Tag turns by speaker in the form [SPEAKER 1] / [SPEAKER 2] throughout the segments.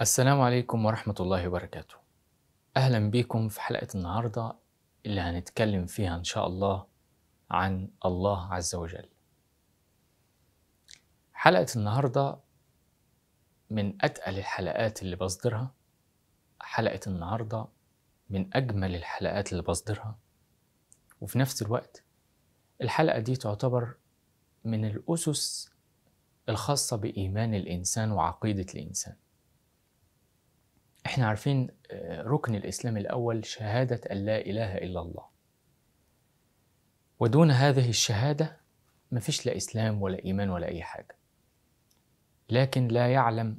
[SPEAKER 1] السلام عليكم ورحمة الله وبركاته أهلا بكم في حلقة النهاردة اللي هنتكلم فيها إن شاء الله عن الله عز وجل حلقة النهاردة من أتقل الحلقات اللي بصدرها حلقة النهاردة من أجمل الحلقات اللي بصدرها وفي نفس الوقت الحلقة دي تعتبر من الأسس الخاصة بإيمان الإنسان وعقيدة الإنسان احنا عارفين آه، ركن الاسلام الاول شهاده ان لا اله الا الله ودون هذه الشهاده مفيش لا اسلام ولا ايمان ولا اي حاجه لكن لا يعلم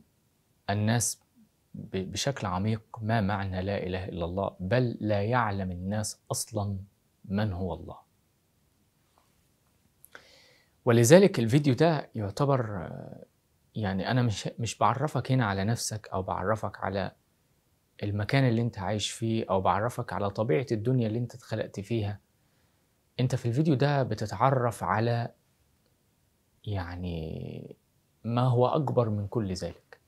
[SPEAKER 1] الناس بشكل عميق ما معنى لا اله الا الله بل لا يعلم الناس اصلا من هو الله ولذلك الفيديو ده يعتبر آه، يعني انا مش مش بعرفك هنا على نفسك او بعرفك على المكان اللي انت عايش فيه او بعرفك على طبيعه الدنيا اللي انت اتخلقت فيها انت في الفيديو ده بتتعرف على يعني ما هو اكبر من كل ذلك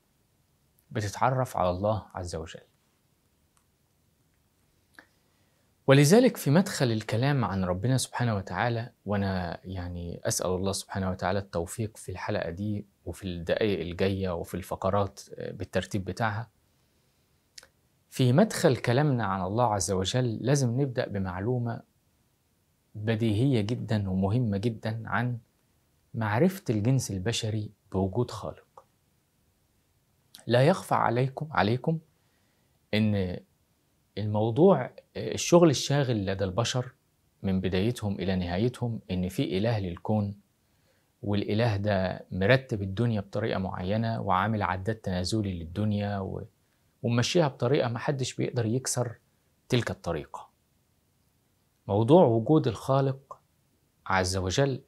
[SPEAKER 1] بتتعرف على الله عز وجل ولذلك في مدخل الكلام عن ربنا سبحانه وتعالى وانا يعني اسال الله سبحانه وتعالى التوفيق في الحلقه دي وفي الدقائق الجايه وفي الفقرات بالترتيب بتاعها في مدخل كلامنا عن الله عز وجل لازم نبدأ بمعلومة بديهية جدا ومهمة جدا عن معرفة الجنس البشري بوجود خالق. لا يخفى عليكم عليكم إن الموضوع الشغل الشاغل لدى البشر من بدايتهم إلى نهايتهم إن في إله للكون والإله ده مرتب الدنيا بطريقة معينة وعامل عداد تنازلي للدنيا و... ومشيها بطريقة ما حدش بيقدر يكسر تلك الطريقة موضوع وجود الخالق عز وجل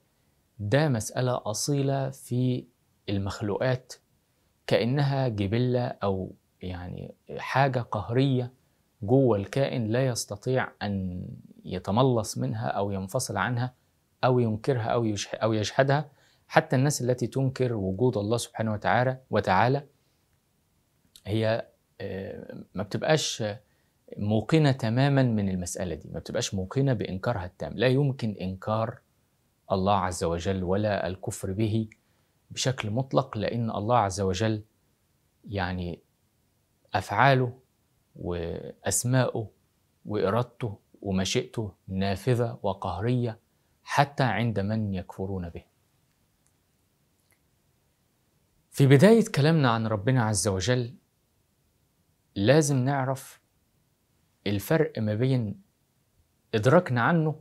[SPEAKER 1] ده مسألة أصيلة في المخلوقات كأنها جبلة أو يعني حاجة قهرية جوه الكائن لا يستطيع أن يتملص منها أو ينفصل عنها أو ينكرها أو أو يجحدها حتى الناس التي تنكر وجود الله سبحانه وتعالى وتعالى هي آه، ما بتبقاش موقنة تماما من المسألة دي ما بتبقاش موقنة بإنكارها التام لا يمكن إنكار الله عز وجل ولا الكفر به بشكل مطلق لأن الله عز وجل يعني أفعاله وأسماؤه وإرادته ومشيئته نافذة وقهرية حتى عند من يكفرون به في بداية كلامنا عن ربنا عز وجل لازم نعرف الفرق ما بين إدراكنا عنه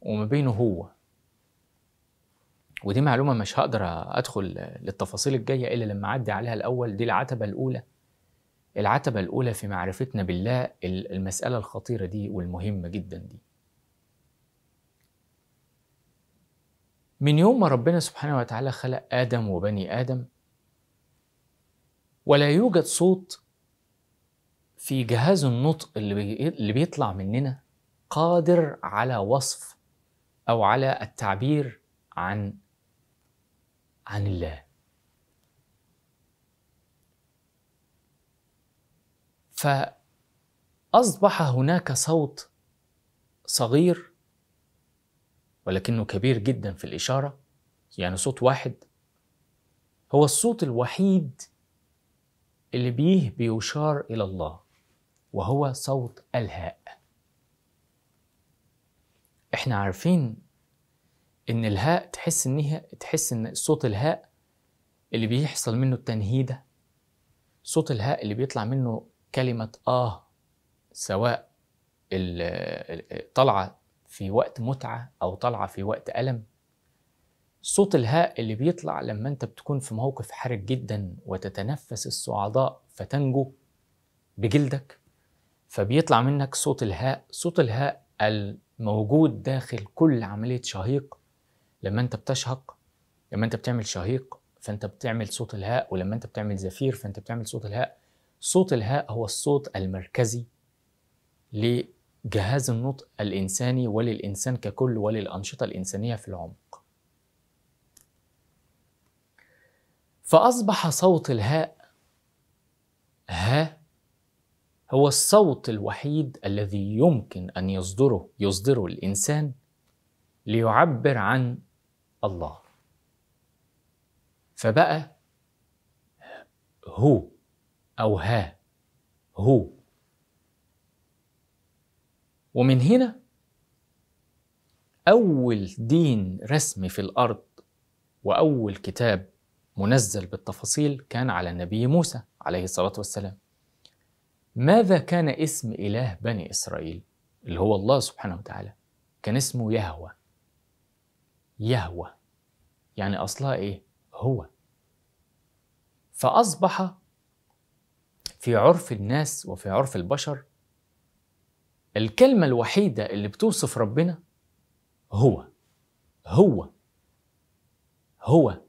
[SPEAKER 1] وما بينه هو ودي معلومة مش هقدر أدخل للتفاصيل الجاية إلا لما أعدي عليها الأول دي العتبة الأولى العتبة الأولى في معرفتنا بالله المسألة الخطيرة دي والمهمة جدا دي من يوم ما ربنا سبحانه وتعالى خلق آدم وبني آدم ولا يوجد صوت في جهاز النطق اللي, بيطلع مننا قادر على وصف او على التعبير عن عن الله فاصبح هناك صوت صغير ولكنه كبير جدا في الاشاره يعني صوت واحد هو الصوت الوحيد اللي بيه بيشار الى الله وهو صوت الهاء احنا عارفين ان الهاء تحس ان هي تحس ان صوت الهاء اللي بيحصل منه التنهيده صوت الهاء اللي بيطلع منه كلمه اه سواء طلعة في وقت متعه او طلعة في وقت الم صوت الهاء اللي بيطلع لما انت بتكون في موقف حرج جدا وتتنفس الصعداء فتنجو بجلدك فبيطلع منك صوت الهاء صوت الهاء الموجود داخل كل عملية شهيق لما انت بتشهق لما انت بتعمل شهيق فانت بتعمل صوت الهاء ولما انت بتعمل زفير فانت بتعمل صوت الهاء صوت الهاء هو الصوت المركزي لجهاز النطق الإنساني وللإنسان ككل وللأنشطة الإنسانية في العمق فأصبح صوت الهاء ها هو الصوت الوحيد الذي يمكن ان يصدره يصدره الانسان ليعبر عن الله فبقى هو او ها هو ومن هنا اول دين رسمي في الارض واول كتاب منزل بالتفاصيل كان على النبي موسى عليه الصلاه والسلام ماذا كان اسم إله بني إسرائيل اللي هو الله سبحانه وتعالى كان اسمه يهوى يهوى يعني أصلها إيه هو فأصبح في عرف الناس وفي عرف البشر الكلمة الوحيدة اللي بتوصف ربنا هو هو هو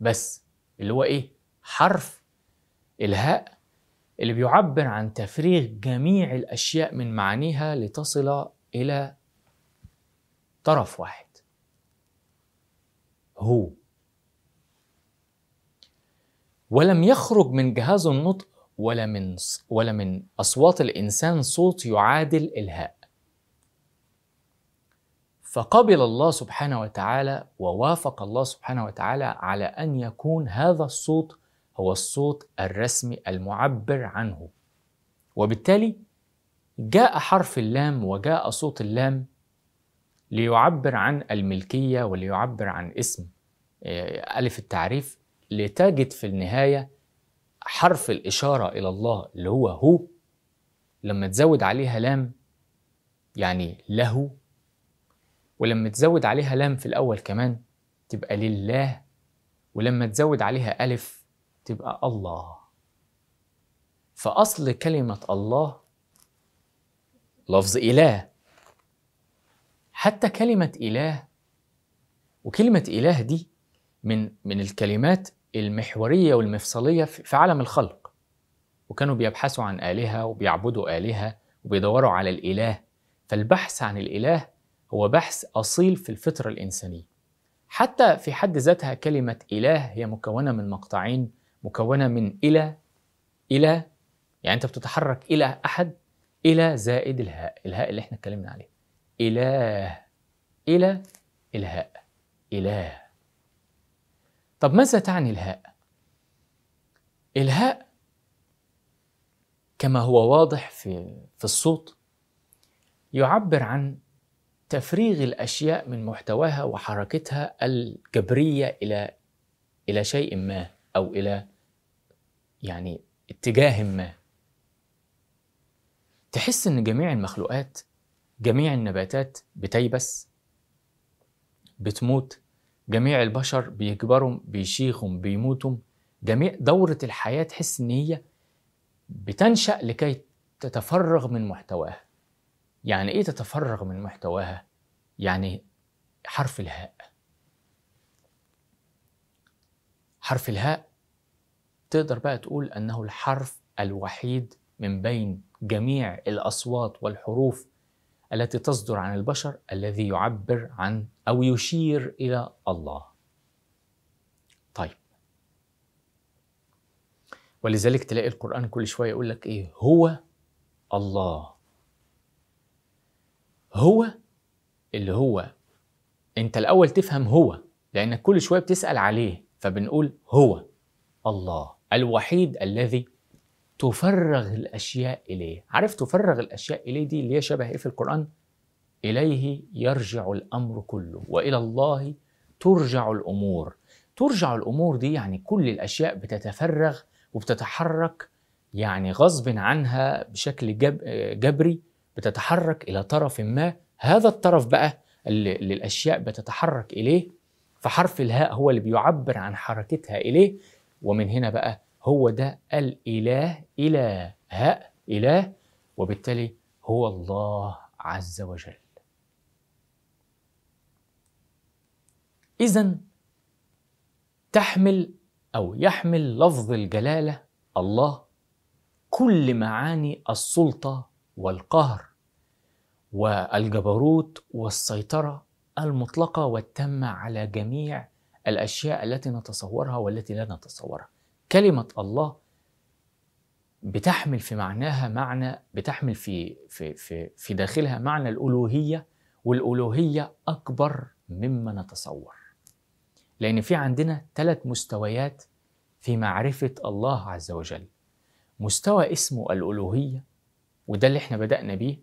[SPEAKER 1] بس اللي هو ايه حرف الهاء اللي بيعبر عن تفريغ جميع الأشياء من معانيها لتصل إلى طرف واحد هو ولم يخرج من جهاز النطق ولا من ولا من أصوات الإنسان صوت يعادل الهاء فقبل الله سبحانه وتعالى ووافق الله سبحانه وتعالى على أن يكون هذا الصوت هو الصوت الرسمي المعبر عنه وبالتالي جاء حرف اللام وجاء صوت اللام ليعبر عن الملكية وليعبر عن اسم آه، ألف التعريف لتجد في النهاية حرف الإشارة إلى الله اللي هو هو لما تزود عليها لام يعني له ولما تزود عليها لام في الأول كمان تبقى لله ولما تزود عليها ألف تبقى الله فأصل كلمة الله لفظ إله حتى كلمة إله وكلمة إله دي من من الكلمات المحورية والمفصلية في عالم الخلق وكانوا بيبحثوا عن آلهة وبيعبدوا آلهة وبيدوروا على الإله فالبحث عن الإله هو بحث أصيل في الفطرة الإنسانية حتى في حد ذاتها كلمة إله هي مكونة من مقطعين مكونة من إلى إلى يعني أنت بتتحرك إلى أحد إلى زائد الهاء الهاء اللي احنا اتكلمنا عليه إله إلى الهاء إله طب ماذا تعني الهاء؟ الهاء كما هو واضح في في الصوت يعبر عن تفريغ الاشياء من محتواها وحركتها الجبريه الى الى شيء ما او الى يعني اتجاه ما تحس ان جميع المخلوقات جميع النباتات بتيبس بتموت جميع البشر بيكبروا بيشيخوا بيموتوا جميع دورة الحياة تحس ان هي بتنشأ لكي تتفرغ من محتواها يعني ايه تتفرغ من محتواها يعني حرف الهاء حرف الهاء تقدر بقى تقول أنه الحرف الوحيد من بين جميع الأصوات والحروف التي تصدر عن البشر الذي يعبر عن أو يشير إلى الله طيب ولذلك تلاقي القرآن كل شوية يقول لك إيه هو الله هو اللي هو انت الاول تفهم هو لانك كل شويه بتسال عليه فبنقول هو الله الوحيد الذي تفرغ الأشياء إليه عارف تفرغ الأشياء إليه دي اللي هي شبه إيه في القرآن إليه يرجع الأمر كله وإلى الله ترجع الأمور ترجع الأمور دي يعني كل الأشياء بتتفرغ وبتتحرك يعني غصب عنها بشكل جب جبري بتتحرك إلى طرف ما هذا الطرف بقى اللي الأشياء بتتحرك إليه فحرف الهاء هو اللي بيعبر عن حركتها إليه ومن هنا بقى هو ده الإله إله هاء إله وبالتالي هو الله عز وجل إذا تحمل أو يحمل لفظ الجلالة الله كل معاني السلطة والقهر والجبروت والسيطرة المطلقة والتامة على جميع الاشياء التي نتصورها والتي لا نتصورها كلمه الله بتحمل في معناها معنى بتحمل في في في في داخلها معنى الالوهيه والالوهيه اكبر مما نتصور لان في عندنا ثلاث مستويات في معرفه الله عز وجل مستوى اسمه الالوهيه وده اللي احنا بدانا بيه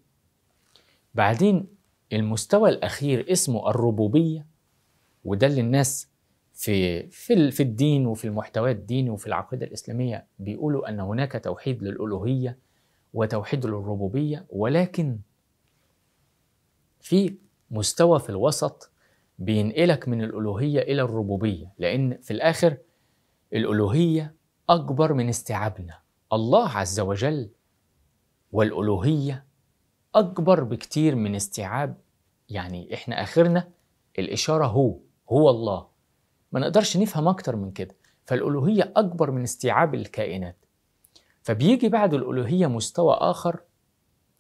[SPEAKER 1] بعدين المستوى الاخير اسمه الربوبيه وده اللي الناس في في في الدين وفي المحتوى الديني وفي العقيده الاسلاميه بيقولوا ان هناك توحيد للالوهيه وتوحيد للربوبيه ولكن في مستوى في الوسط بينقلك من الالوهيه الى الربوبيه لان في الاخر الالوهيه اكبر من استيعابنا الله عز وجل والالوهيه اكبر بكتير من استيعاب يعني احنا اخرنا الاشاره هو هو الله ما نقدرش نفهم أكتر من كده فالألوهية أكبر من استيعاب الكائنات فبيجي بعد الألوهية مستوى آخر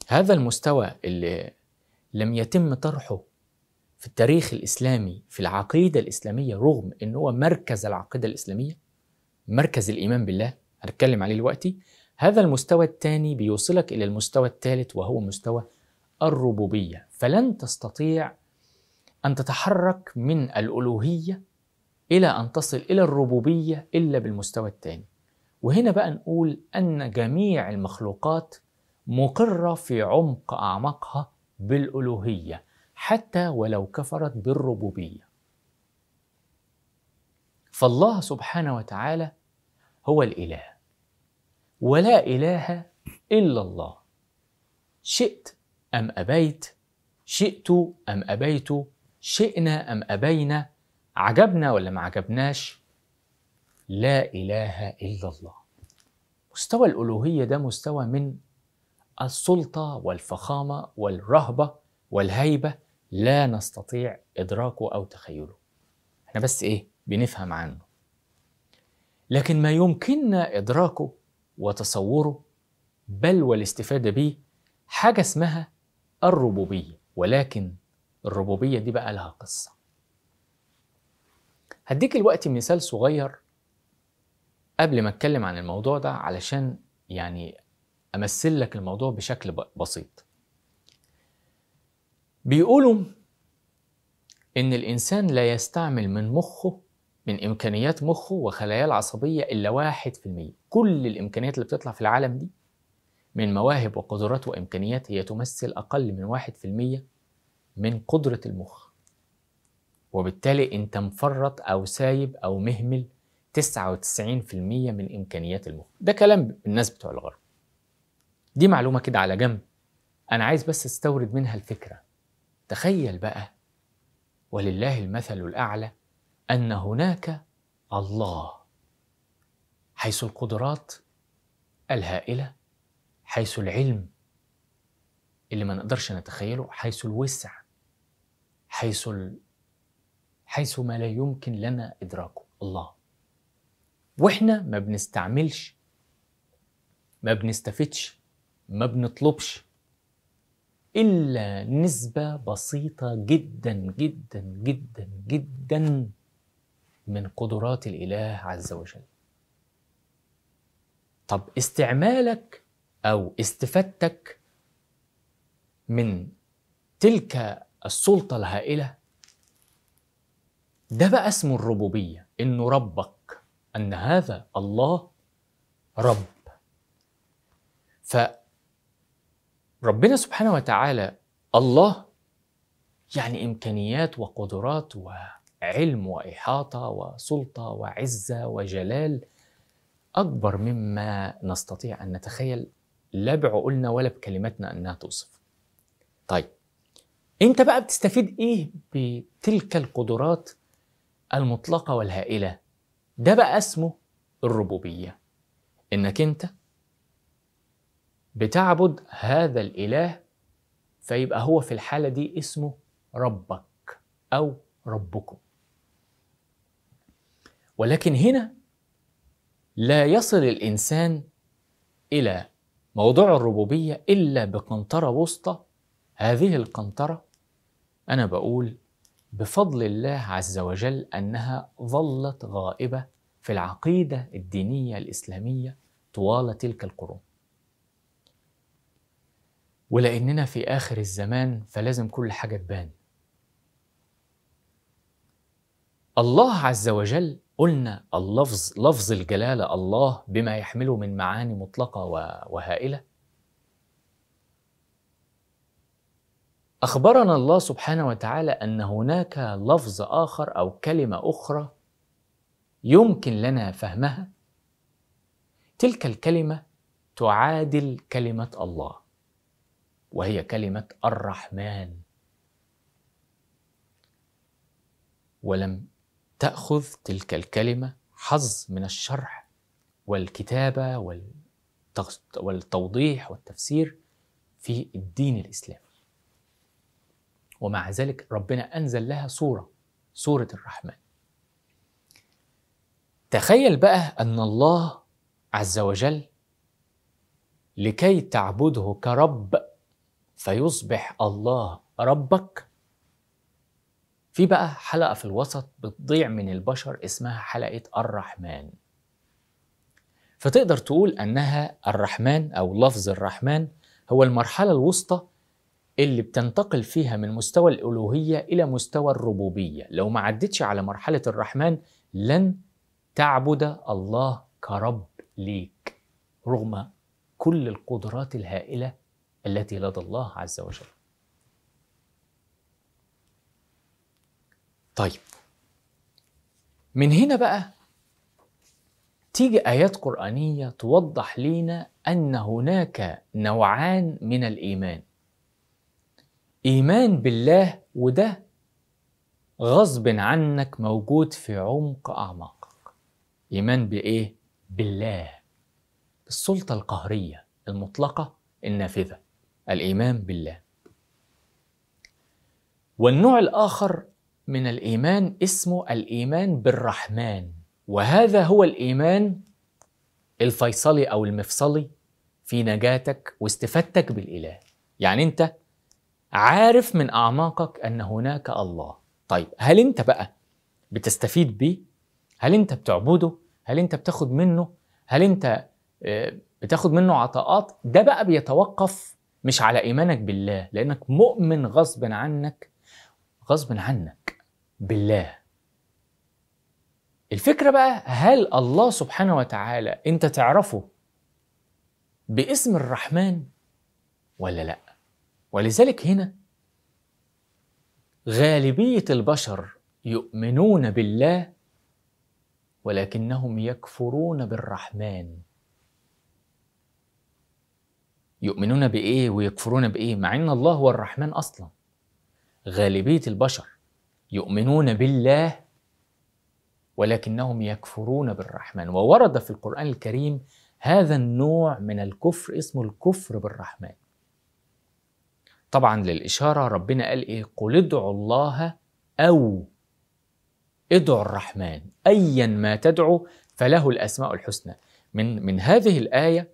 [SPEAKER 1] هذا المستوى اللي لم يتم طرحه في التاريخ الإسلامي في العقيدة الإسلامية رغم أنه هو مركز العقيدة الإسلامية مركز الإيمان بالله هنتكلم عليه دلوقتي هذا المستوى الثاني بيوصلك إلى المستوى الثالث وهو مستوى الربوبية فلن تستطيع أن تتحرك من الألوهية إلى أن تصل إلى الربوبية إلا بالمستوى الثاني وهنا بقى نقول أن جميع المخلوقات مقرة في عمق أعماقها بالألوهية حتى ولو كفرت بالربوبية فالله سبحانه وتعالى هو الإله ولا إله إلا الله شئت أم أبيت شئت أم أبيت شئنا أم أبينا عجبنا ولا ما عجبناش لا اله الا الله مستوى الالوهيه ده مستوى من السلطه والفخامه والرهبه والهيبه لا نستطيع ادراكه او تخيله احنا بس ايه بنفهم عنه لكن ما يمكننا ادراكه وتصوره بل والاستفاده به حاجه اسمها الربوبيه ولكن الربوبيه دي بقى لها قصه هديك الوقت مثال صغير قبل ما اتكلم عن الموضوع ده علشان يعني امثل لك الموضوع بشكل بسيط بيقولوا ان الانسان لا يستعمل من مخه من امكانيات مخه وخلاياه العصبيه الا واحد في المية كل الامكانيات اللي بتطلع في العالم دي من مواهب وقدرات وامكانيات هي تمثل اقل من واحد في المية من قدره المخ وبالتالي انت مفرط او سايب او مهمل 99% من امكانيات المخ ده كلام الناس بتوع الغرب دي معلومه كده على جنب انا عايز بس استورد منها الفكره تخيل بقى ولله المثل الاعلى ان هناك الله حيث القدرات الهائله حيث العلم اللي ما نقدرش نتخيله حيث الوسع حيث حيث ما لا يمكن لنا إدراكه الله وإحنا ما بنستعملش ما بنستفدش ما بنطلبش إلا نسبة بسيطة جدا جدا جدا جدا من قدرات الإله عز وجل طب استعمالك أو استفادتك من تلك السلطة الهائلة ده بقى اسمه الربوبية إنه ربك أن هذا الله رب فربنا سبحانه وتعالى الله يعني إمكانيات وقدرات وعلم وإحاطة وسلطة وعزة وجلال أكبر مما نستطيع أن نتخيل لا بعقولنا ولا بكلماتنا أنها توصف طيب أنت بقى بتستفيد إيه بتلك القدرات المطلقة والهائلة ده بقى اسمه الربوبية إنك أنت بتعبد هذا الإله فيبقى هو في الحالة دي اسمه ربك أو ربكم ولكن هنا لا يصل الإنسان إلى موضوع الربوبية إلا بقنطرة وسطى هذه القنطرة أنا بقول بفضل الله عز وجل انها ظلت غائبه في العقيده الدينيه الاسلاميه طوال تلك القرون. ولاننا في اخر الزمان فلازم كل حاجه تبان. الله عز وجل قلنا اللفظ لفظ الجلاله الله بما يحمله من معاني مطلقه وهائله أخبرنا الله سبحانه وتعالى أن هناك لفظ آخر أو كلمة أخرى يمكن لنا فهمها تلك الكلمة تعادل كلمة الله وهي كلمة الرحمن ولم تأخذ تلك الكلمة حظ من الشرح والكتابة والتوضيح والتفسير في الدين الإسلامي ومع ذلك ربنا أنزل لها صورة صورة الرحمن تخيل بقى أن الله عز وجل لكي تعبده كرب فيصبح الله ربك في بقى حلقة في الوسط بتضيع من البشر اسمها حلقة الرحمن فتقدر تقول أنها الرحمن أو لفظ الرحمن هو المرحلة الوسطى اللي بتنتقل فيها من مستوى الألوهية إلى مستوى الربوبية لو ما عدتش على مرحلة الرحمن لن تعبد الله كرب ليك رغم كل القدرات الهائلة التي لدى الله عز وجل طيب من هنا بقى تيجي آيات قرآنية توضح لينا أن هناك نوعان من الإيمان إيمان بالله وده غصب عنك موجود في عمق أعماقك إيمان بإيه؟ بالله بالسلطة القهرية المطلقة النافذة الإيمان بالله والنوع الآخر من الإيمان اسمه الإيمان بالرحمن وهذا هو الإيمان الفيصلي أو المفصلي في نجاتك واستفادتك بالإله يعني أنت عارف من اعماقك ان هناك الله طيب هل انت بقى بتستفيد بيه هل انت بتعبده هل انت بتاخد منه هل انت آه، بتاخد منه عطاءات ده بقى بيتوقف مش على ايمانك بالله لانك مؤمن غصب عنك غصب عنك بالله الفكرة بقى هل الله سبحانه وتعالى انت تعرفه باسم الرحمن ولا لا ولذلك هنا غالبية البشر يؤمنون بالله ولكنهم يكفرون بالرحمن يؤمنون بإيه ويكفرون بإيه مع أن الله هو الرحمن أصلا غالبية البشر يؤمنون بالله ولكنهم يكفرون بالرحمن وورد في القرآن الكريم هذا النوع من الكفر اسمه الكفر بالرحمن طبعا للإشارة ربنا قال إيه قل ادعوا الله أو ادعوا الرحمن أيا ما تدعو فله الأسماء الحسنى من من هذه الآية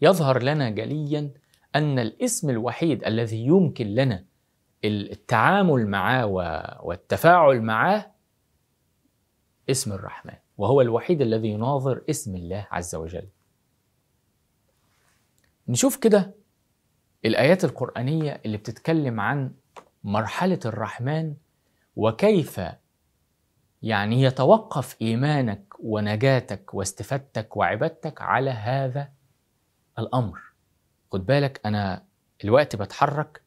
[SPEAKER 1] يظهر لنا جليا أن الاسم الوحيد الذي يمكن لنا التعامل معاه والتفاعل معاه اسم الرحمن وهو الوحيد الذي يناظر اسم الله عز وجل نشوف كده الآيات القرآنية اللي بتتكلم عن مرحلة الرحمن وكيف يعني يتوقف إيمانك ونجاتك واستفادتك وعبادتك على هذا الأمر خد بالك أنا الوقت بتحرك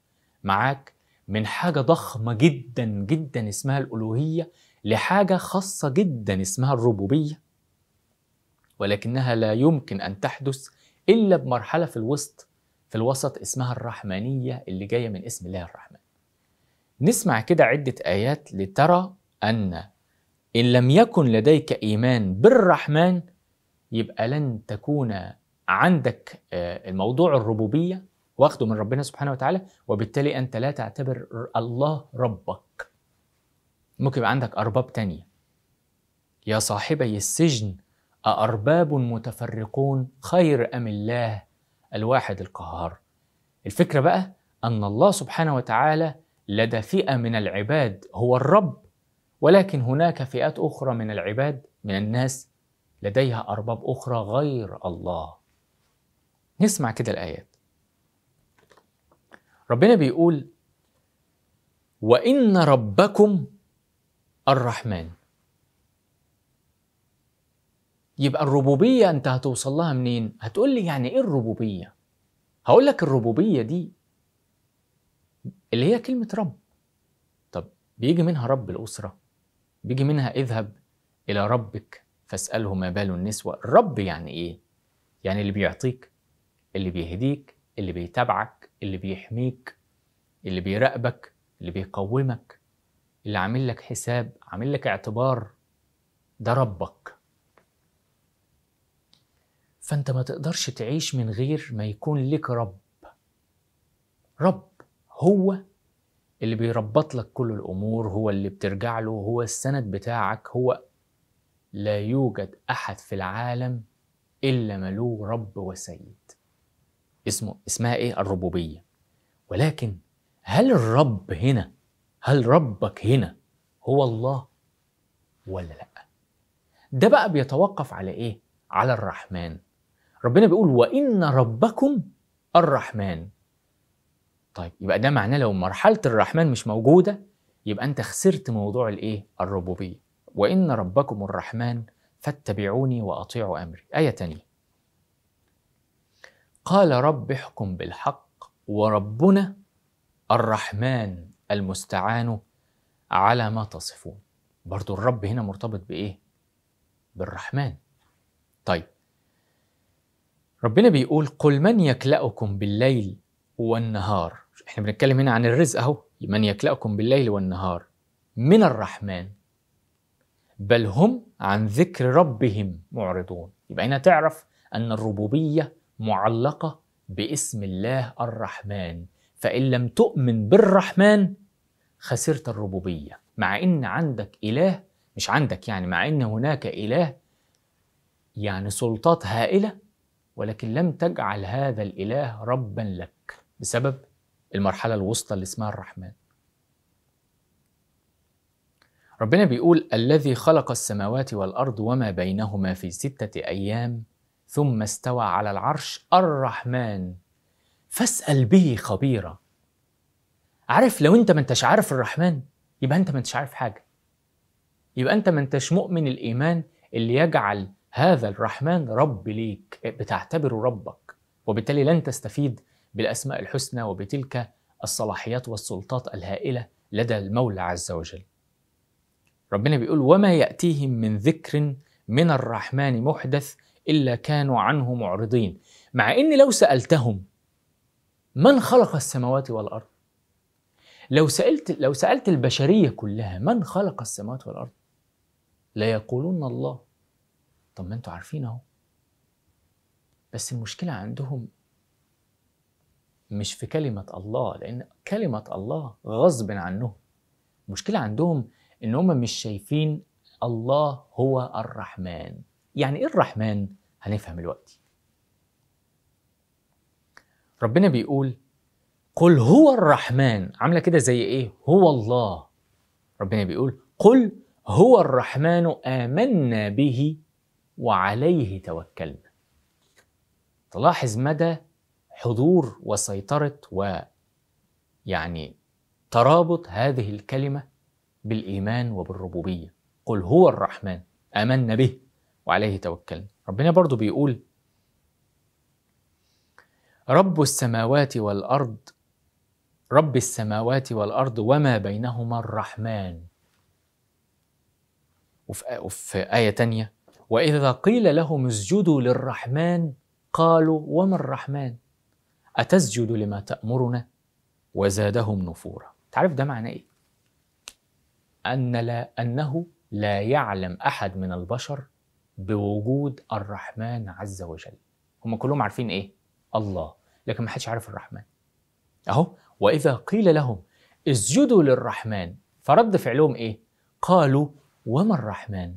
[SPEAKER 1] معاك من حاجة ضخمة جدا جدا اسمها الألوهية لحاجة خاصة جدا اسمها الربوبية ولكنها لا يمكن أن تحدث إلا بمرحلة في الوسط في الوسط اسمها الرحمانية اللي جاية من اسم الله الرحمن نسمع كده عدة آيات لترى أن إن لم يكن لديك إيمان بالرحمن يبقى لن تكون عندك آه، الموضوع الربوبية واخده من ربنا سبحانه وتعالى وبالتالي أنت لا تعتبر الله ربك ممكن يبقى عندك أرباب تانية يا صاحبي السجن أأرباب متفرقون خير أم الله الواحد القهار الفكرة بقى أن الله سبحانه وتعالى لدى فئة من العباد هو الرب ولكن هناك فئات أخرى من العباد من الناس لديها أرباب أخرى غير الله نسمع كده الآيات ربنا بيقول وإن ربكم الرحمن يبقى الربوبية أنت هتوصل لها منين؟ هتقول لي يعني إيه الربوبية؟ هقول لك الربوبية دي اللي هي كلمة رب طب بيجي منها رب الأسرة بيجي منها اذهب إلى ربك فاسأله ما بال النسوة الرب يعني إيه؟ يعني اللي بيعطيك اللي بيهديك اللي بيتابعك اللي بيحميك اللي بيراقبك اللي بيقومك اللي عامل لك حساب عامل لك اعتبار ده ربك فانت ما تقدرش تعيش من غير ما يكون لك رب رب هو اللي بيربط لك كل الامور هو اللي بترجع له هو السند بتاعك هو لا يوجد احد في العالم الا ملوه رب وسيد اسمه اسمها ايه الربوبيه ولكن هل الرب هنا هل ربك هنا هو الله ولا لا ده بقى بيتوقف على ايه على الرحمن ربنا بيقول وان ربكم الرحمن طيب يبقى ده معناه لو مرحله الرحمن مش موجوده يبقى انت خسرت موضوع الايه الربوبيه وان ربكم الرحمن فاتبعوني واطيعوا امري ايه ثانيه قال رب احكم بالحق وربنا الرحمن المستعان على ما تصفون برضو الرب هنا مرتبط بايه بالرحمن طيب ربنا بيقول قل من يكلأكم بالليل والنهار احنا بنتكلم هنا عن الرزق اهو من يكلأكم بالليل والنهار من الرحمن بل هم عن ذكر ربهم معرضون يبقى هنا تعرف أن الربوبية معلقة باسم الله الرحمن فإن لم تؤمن بالرحمن خسرت الربوبية مع إن عندك إله مش عندك يعني مع إن هناك إله يعني سلطات هائلة ولكن لم تجعل هذا الإله ربا لك بسبب المرحلة الوسطى اللي اسمها الرحمن ربنا بيقول الذي خلق السماوات والأرض وما بينهما في ستة أيام ثم استوى على العرش الرحمن فاسأل به خبيرا عارف لو انت ما انتش عارف الرحمن يبقى انت ما انتش عارف حاجة يبقى انت ما انتش مؤمن الإيمان اللي يجعل هذا الرحمن رب ليك بتعتبره ربك وبالتالي لن تستفيد بالأسماء الحسنى وبتلك الصلاحيات والسلطات الهائلة لدى المولى عز وجل ربنا بيقول وما يأتيهم من ذكر من الرحمن محدث إلا كانوا عنه معرضين مع إن لو سألتهم من خلق السماوات والأرض لو سألت لو سألت البشرية كلها من خلق السماوات والأرض ليقولون الله طب ما انتوا عارفين اهو بس المشكلة عندهم مش في كلمة الله لأن كلمة الله غصب عنهم المشكلة عندهم إن هم مش شايفين الله هو الرحمن يعني إيه الرحمن؟ هنفهم دلوقتي ربنا بيقول قل هو الرحمن عاملة كده زي إيه؟ هو الله ربنا بيقول قل هو الرحمن آمنا به وعليه توكلنا تلاحظ مدى حضور وسيطرة و يعني ترابط هذه الكلمة بالإيمان وبالربوبية قل هو الرحمن آمنا به وعليه توكلنا ربنا برضو بيقول رب السماوات والأرض رب السماوات والأرض وما بينهما الرحمن وفي آية تانية واذا قيل لهم اسجدوا للرحمن قالوا وما الرحمن اتسجد لما تامرنا وزادهم نفورا تعرف ده معنى ايه ان لا انه لا يعلم احد من البشر بوجود الرحمن عز وجل هم كلهم عارفين ايه الله لكن ما حدش عارف الرحمن اهو واذا قيل لهم اسجدوا للرحمن فرد فعلهم ايه قالوا وما الرحمن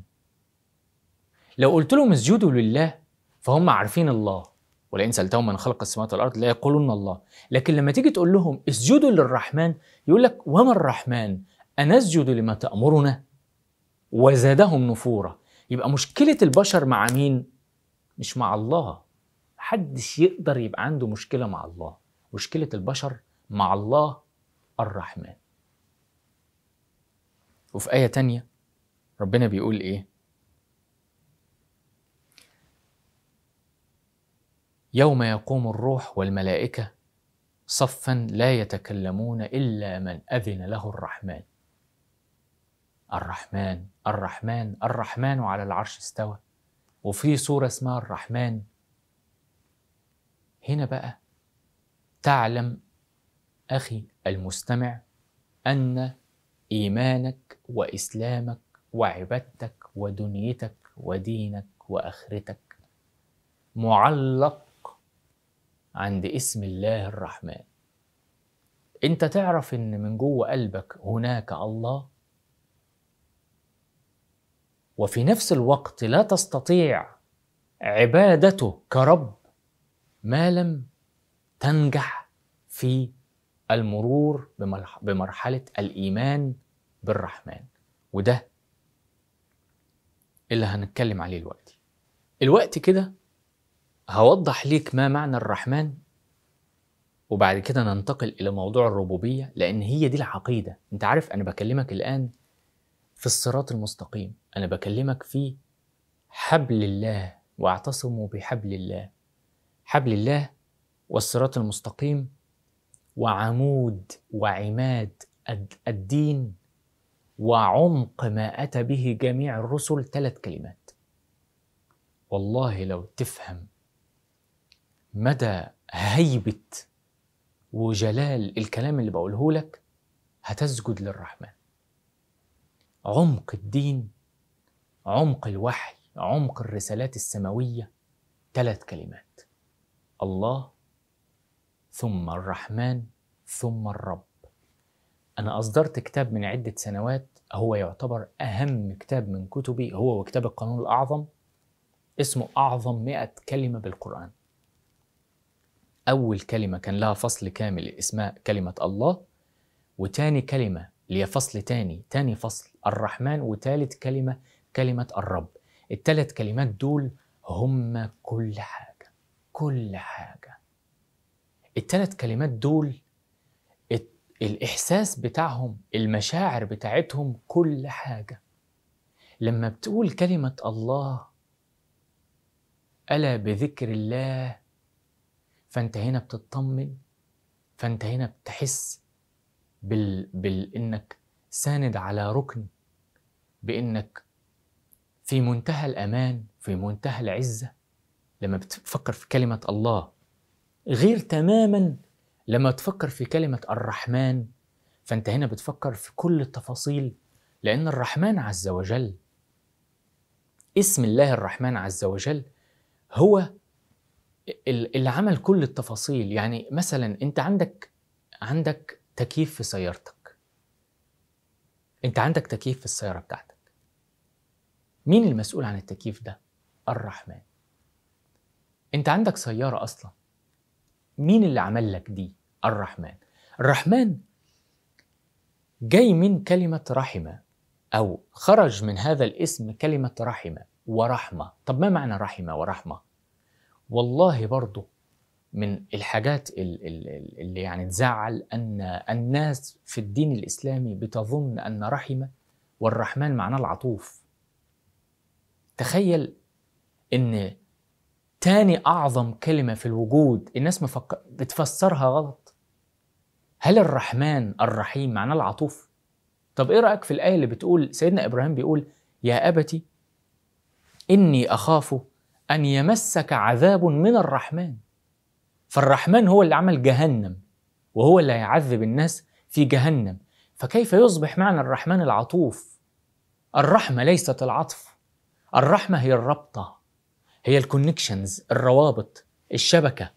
[SPEAKER 1] لو قلت لهم اسجدوا لله فهم عارفين الله ولئن سألتهم من خلق السماوات والأرض لا يقولون الله لكن لما تيجي تقول لهم اسجدوا للرحمن يقول لك وما الرحمن أنسجد لما تأمرنا وزادهم نفورا يبقى مشكلة البشر مع مين؟ مش مع الله محدش يقدر يبقى عنده مشكلة مع الله مشكلة البشر مع الله الرحمن وفي آية تانية ربنا بيقول إيه؟ يوم يقوم الروح والملائكة صفا لا يتكلمون إلا من أذن له الرحمن الرحمن الرحمن الرحمن على العرش استوى وفي سورة اسمها الرحمن هنا بقى تعلم أخي المستمع أن إيمانك وإسلامك وعبادتك ودنيتك ودينك وآخرتك معلق عند اسم الله الرحمن انت تعرف ان من جوه قلبك هناك الله وفي نفس الوقت لا تستطيع عبادته كرب ما لم تنجح في المرور بمرحله الايمان بالرحمن وده اللي هنتكلم عليه دلوقتي الوقت كده هوضح ليك ما معنى الرحمن وبعد كده ننتقل إلى موضوع الربوبية لأن هي دي العقيدة أنت عارف أنا بكلمك الآن في الصراط المستقيم أنا بكلمك في حبل الله واعتصموا بحبل الله حبل الله والصراط المستقيم وعمود وعماد الدين وعمق ما أتى به جميع الرسل ثلاث كلمات والله لو تفهم مدى هيبة وجلال الكلام اللي بقوله لك هتسجد للرحمن عمق الدين عمق الوحي عمق الرسالات السماوية ثلاث كلمات الله ثم الرحمن ثم الرب أنا أصدرت كتاب من عدة سنوات هو يعتبر أهم كتاب من كتبي هو وكتاب القانون الأعظم اسمه أعظم مئة كلمة بالقرآن أول كلمة كان لها فصل كامل اسمها كلمة الله وتاني كلمة اللي هي فصل تاني تاني فصل الرحمن وتالت كلمة كلمة الرب التلات كلمات دول هم كل حاجة كل حاجة التلات كلمات دول الإحساس بتاعهم المشاعر بتاعتهم كل حاجة لما بتقول كلمة الله ألا بذكر الله فانت هنا بتطمن فانت هنا بتحس بال... انك ساند على ركن بانك في منتهى الامان في منتهى العزه لما بتفكر في كلمه الله غير تماما لما تفكر في كلمه الرحمن فانت هنا بتفكر في كل التفاصيل لان الرحمن عز وجل اسم الله الرحمن عز وجل هو اللي عمل كل التفاصيل يعني مثلا انت عندك عندك تكييف في سيارتك انت عندك تكييف في السياره بتاعتك مين المسؤول عن التكييف ده الرحمن انت عندك سياره اصلا مين اللي عمل لك دي الرحمن الرحمن جاي من كلمه رحمه او خرج من هذا الاسم كلمه رحمه ورحمه طب ما معنى رحمه ورحمه والله برضه من الحاجات اللي يعني تزعل ان الناس في الدين الاسلامي بتظن ان رحم والرحمن معناه العطوف تخيل ان تاني اعظم كلمه في الوجود الناس مفك... بتفسرها غلط هل الرحمن الرحيم معناه العطوف طب ايه رايك في الايه اللي بتقول سيدنا ابراهيم بيقول يا ابتي اني اخاف أن يمسك عذاب من الرحمن فالرحمن هو اللي عمل جهنم وهو اللي هيعذب الناس في جهنم فكيف يصبح معنى الرحمن العطوف الرحمة ليست العطف الرحمة هي الرابطة هي الكونكشنز الروابط الشبكة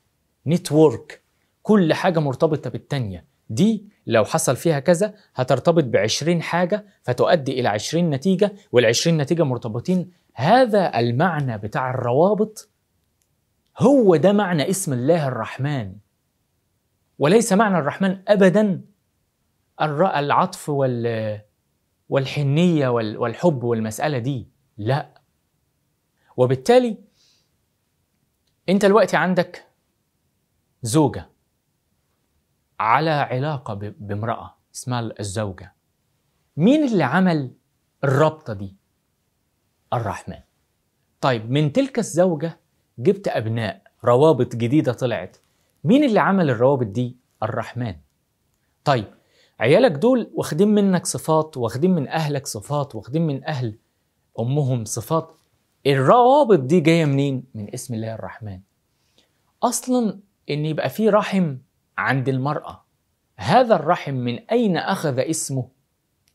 [SPEAKER 1] نتورك كل حاجة مرتبطة بالتانية دي لو حصل فيها كذا هترتبط بعشرين حاجة فتؤدي إلى عشرين نتيجة والعشرين نتيجة مرتبطين هذا المعنى بتاع الروابط هو ده معنى اسم الله الرحمن وليس معنى الرحمن ابدا العطف وال والحنيه والحب والمساله دي لا وبالتالي انت دلوقتي عندك زوجه على علاقه بامراه اسمها الزوجه مين اللي عمل الرابطه دي الرحمن طيب من تلك الزوجة جبت أبناء روابط جديدة طلعت مين اللي عمل الروابط دي؟ الرحمن طيب عيالك دول واخدين منك صفات واخدين من أهلك صفات واخدين من أهل أمهم صفات الروابط دي جاية منين؟ من اسم الله الرحمن أصلا إن يبقى في رحم عند المرأة هذا الرحم من أين أخذ اسمه؟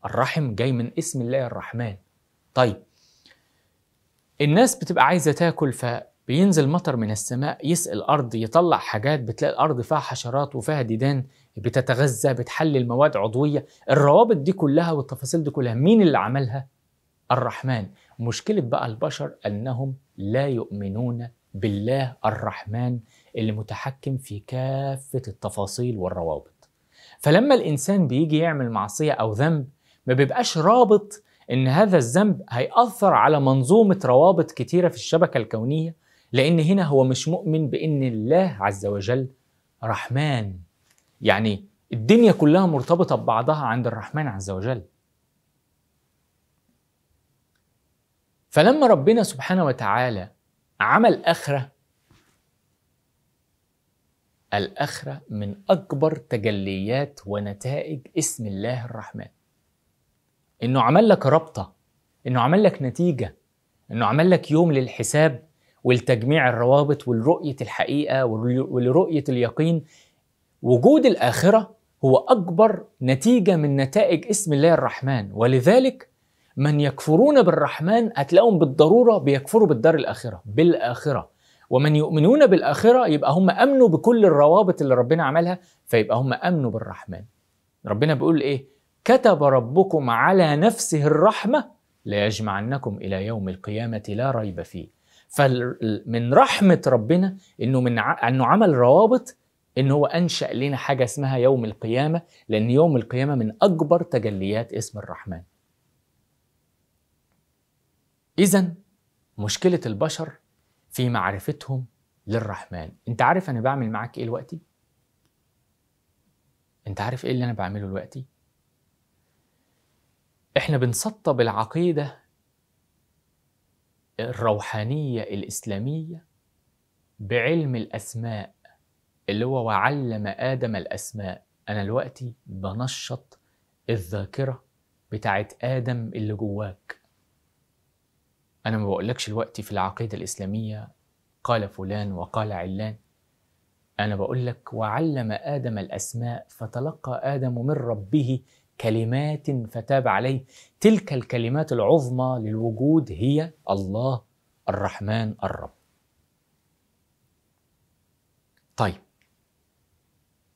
[SPEAKER 1] الرحم جاي من اسم الله الرحمن طيب الناس بتبقى عايزة تاكل فبينزل مطر من السماء يسقي الأرض يطلع حاجات بتلاقي الأرض فيها حشرات وفيها ديدان بتتغذى بتحلل مواد عضوية الروابط دي كلها والتفاصيل دي كلها مين اللي عملها؟ الرحمن مشكلة بقى البشر أنهم لا يؤمنون بالله الرحمن اللي متحكم في كافة التفاصيل والروابط فلما الإنسان بيجي يعمل معصية أو ذنب ما بيبقاش رابط ان هذا الذنب هيأثر على منظومة روابط كتيرة في الشبكة الكونية لان هنا هو مش مؤمن بان الله عز وجل رحمن يعني الدنيا كلها مرتبطة ببعضها عند الرحمن عز وجل فلما ربنا سبحانه وتعالى عمل آخرة الآخرة من أكبر تجليات ونتائج اسم الله الرحمن انه عمل لك رابطه انه عمل لك نتيجه انه عمل لك يوم للحساب والتجميع الروابط والرؤيه الحقيقه ولرؤيه اليقين وجود الاخره هو اكبر نتيجه من نتائج اسم الله الرحمن ولذلك من يكفرون بالرحمن هتلاقوهم بالضروره بيكفروا بالدار الاخره بالاخره ومن يؤمنون بالاخره يبقى هم امنوا بكل الروابط اللي ربنا عملها فيبقى هم امنوا بالرحمن ربنا بيقول ايه كتب ربكم على نفسه الرحمة ليجمعنكم إلى يوم القيامة لا ريب فيه فمن رحمة ربنا إنه, من ع... أنه عمل روابط إن هو أنشأ لنا حاجة اسمها يوم القيامة لأن يوم القيامة من أكبر تجليات اسم الرحمن إذا مشكلة البشر في معرفتهم للرحمن أنت عارف أنا بعمل معاك إيه دلوقتي؟ أنت عارف إيه اللي أنا بعمله دلوقتي؟ احنا بنسطب العقيده الروحانيه الاسلاميه بعلم الاسماء اللي هو وعلم ادم الاسماء انا دلوقتي بنشط الذاكره بتاعت ادم اللي جواك انا ما بقولكش دلوقتي في العقيده الاسلاميه قال فلان وقال علان انا بقولك وعلم ادم الاسماء فتلقى ادم من ربه كلمات فتاب عليه تلك الكلمات العظمى للوجود هي الله الرحمن الرب طيب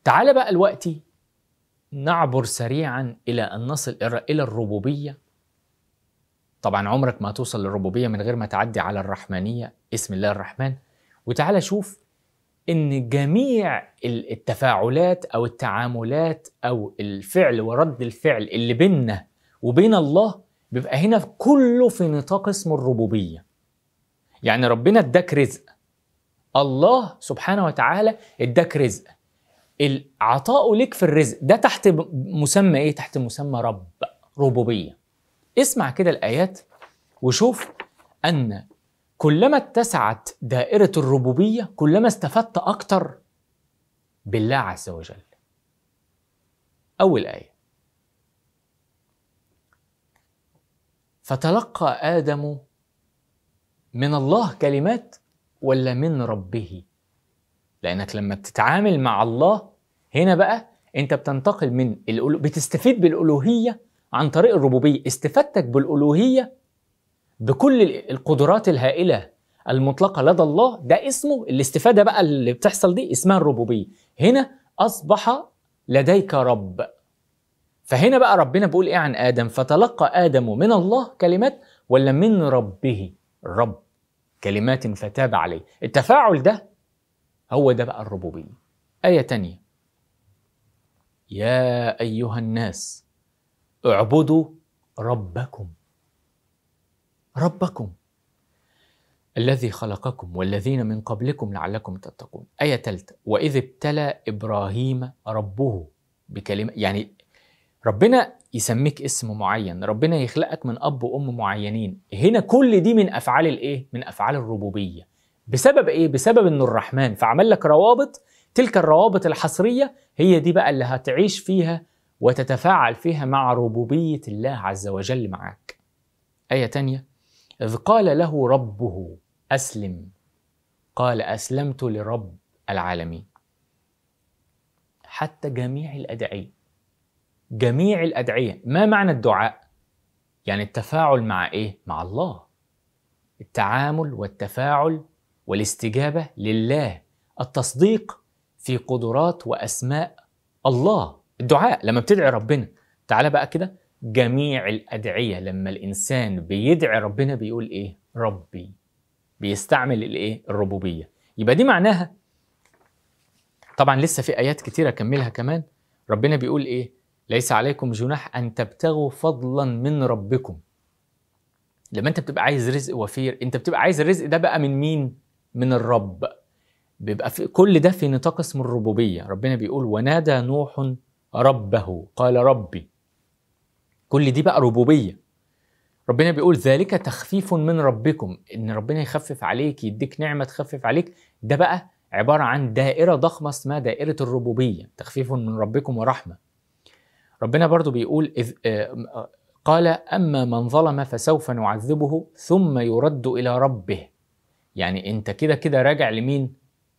[SPEAKER 1] تعال بقى الوقت نعبر سريعا إلى أن نصل إلى الربوبية طبعا عمرك ما توصل للربوبية من غير ما تعدي على الرحمانية اسم الله الرحمن وتعالى شوف ان جميع التفاعلات او التعاملات او الفعل ورد الفعل اللي بيننا وبين الله بيبقى هنا كله في نطاق اسم الربوبيه يعني ربنا اداك رزق الله سبحانه وتعالى اداك رزق العطاء لك في الرزق ده تحت مسمى ايه تحت مسمى رب ربوبيه اسمع كده الايات وشوف ان كلما اتسعت دائرة الربوبية كلما استفدت أكتر بالله عز وجل أول آية فتلقى آدم من الله كلمات ولا من ربه لأنك لما بتتعامل مع الله هنا بقى أنت بتنتقل من الألو... بتستفيد بالألوهية عن طريق الربوبية استفادتك بالألوهية بكل القدرات الهائله المطلقه لدى الله ده اسمه الاستفاده بقى اللي بتحصل دي اسمها الربوبيه هنا اصبح لديك رب فهنا بقى ربنا بيقول ايه عن ادم فتلقى ادم من الله كلمات ولا من ربه رب كلمات فتاب عليه التفاعل ده هو ده بقى الربوبيه ايه تانية يا ايها الناس اعبدوا ربكم ربكم الذي خلقكم والذين من قبلكم لعلكم تتقون آية ثالثة وإذ ابتلى إبراهيم ربه بكلمة يعني ربنا يسميك اسم معين ربنا يخلقك من أب وأم معينين هنا كل دي من أفعال الإيه؟ من أفعال الربوبية بسبب إيه؟ بسبب إنه الرحمن فعمل لك روابط تلك الروابط الحصرية هي دي بقى اللي هتعيش فيها وتتفاعل فيها مع ربوبية الله عز وجل معاك آية تانية إذ قال له ربه أسلم قال أسلمت لرب العالمين حتى جميع الأدعية جميع الأدعية ما معنى الدعاء؟ يعني التفاعل مع إيه؟ مع الله التعامل والتفاعل والاستجابة لله التصديق في قدرات وأسماء الله الدعاء لما بتدعي ربنا تعالى بقى كده جميع الأدعية لما الإنسان بيدعي ربنا بيقول إيه؟ ربي بيستعمل الإيه؟ الربوبية يبقى دي معناها طبعا لسه في آيات كتيرة أكملها كمان ربنا بيقول إيه؟ ليس عليكم جناح أن تبتغوا فضلا من ربكم لما أنت بتبقى عايز رزق وفير أنت بتبقى عايز الرزق ده بقى من مين؟ من الرب بيبقى في كل ده في نطاق اسم الربوبية ربنا بيقول ونادى نوح ربه قال ربي كل دي بقى ربوبيه ربنا بيقول ذلك تخفيف من ربكم ان ربنا يخفف عليك يديك نعمه تخفف عليك ده بقى عباره عن دائره ضخمه اسمها دائره الربوبيه تخفيف من ربكم ورحمه ربنا برضو بيقول إذ آه, آه، قال اما من ظلم فسوف نعذبه ثم يرد الى ربه يعني انت كده كده راجع لمين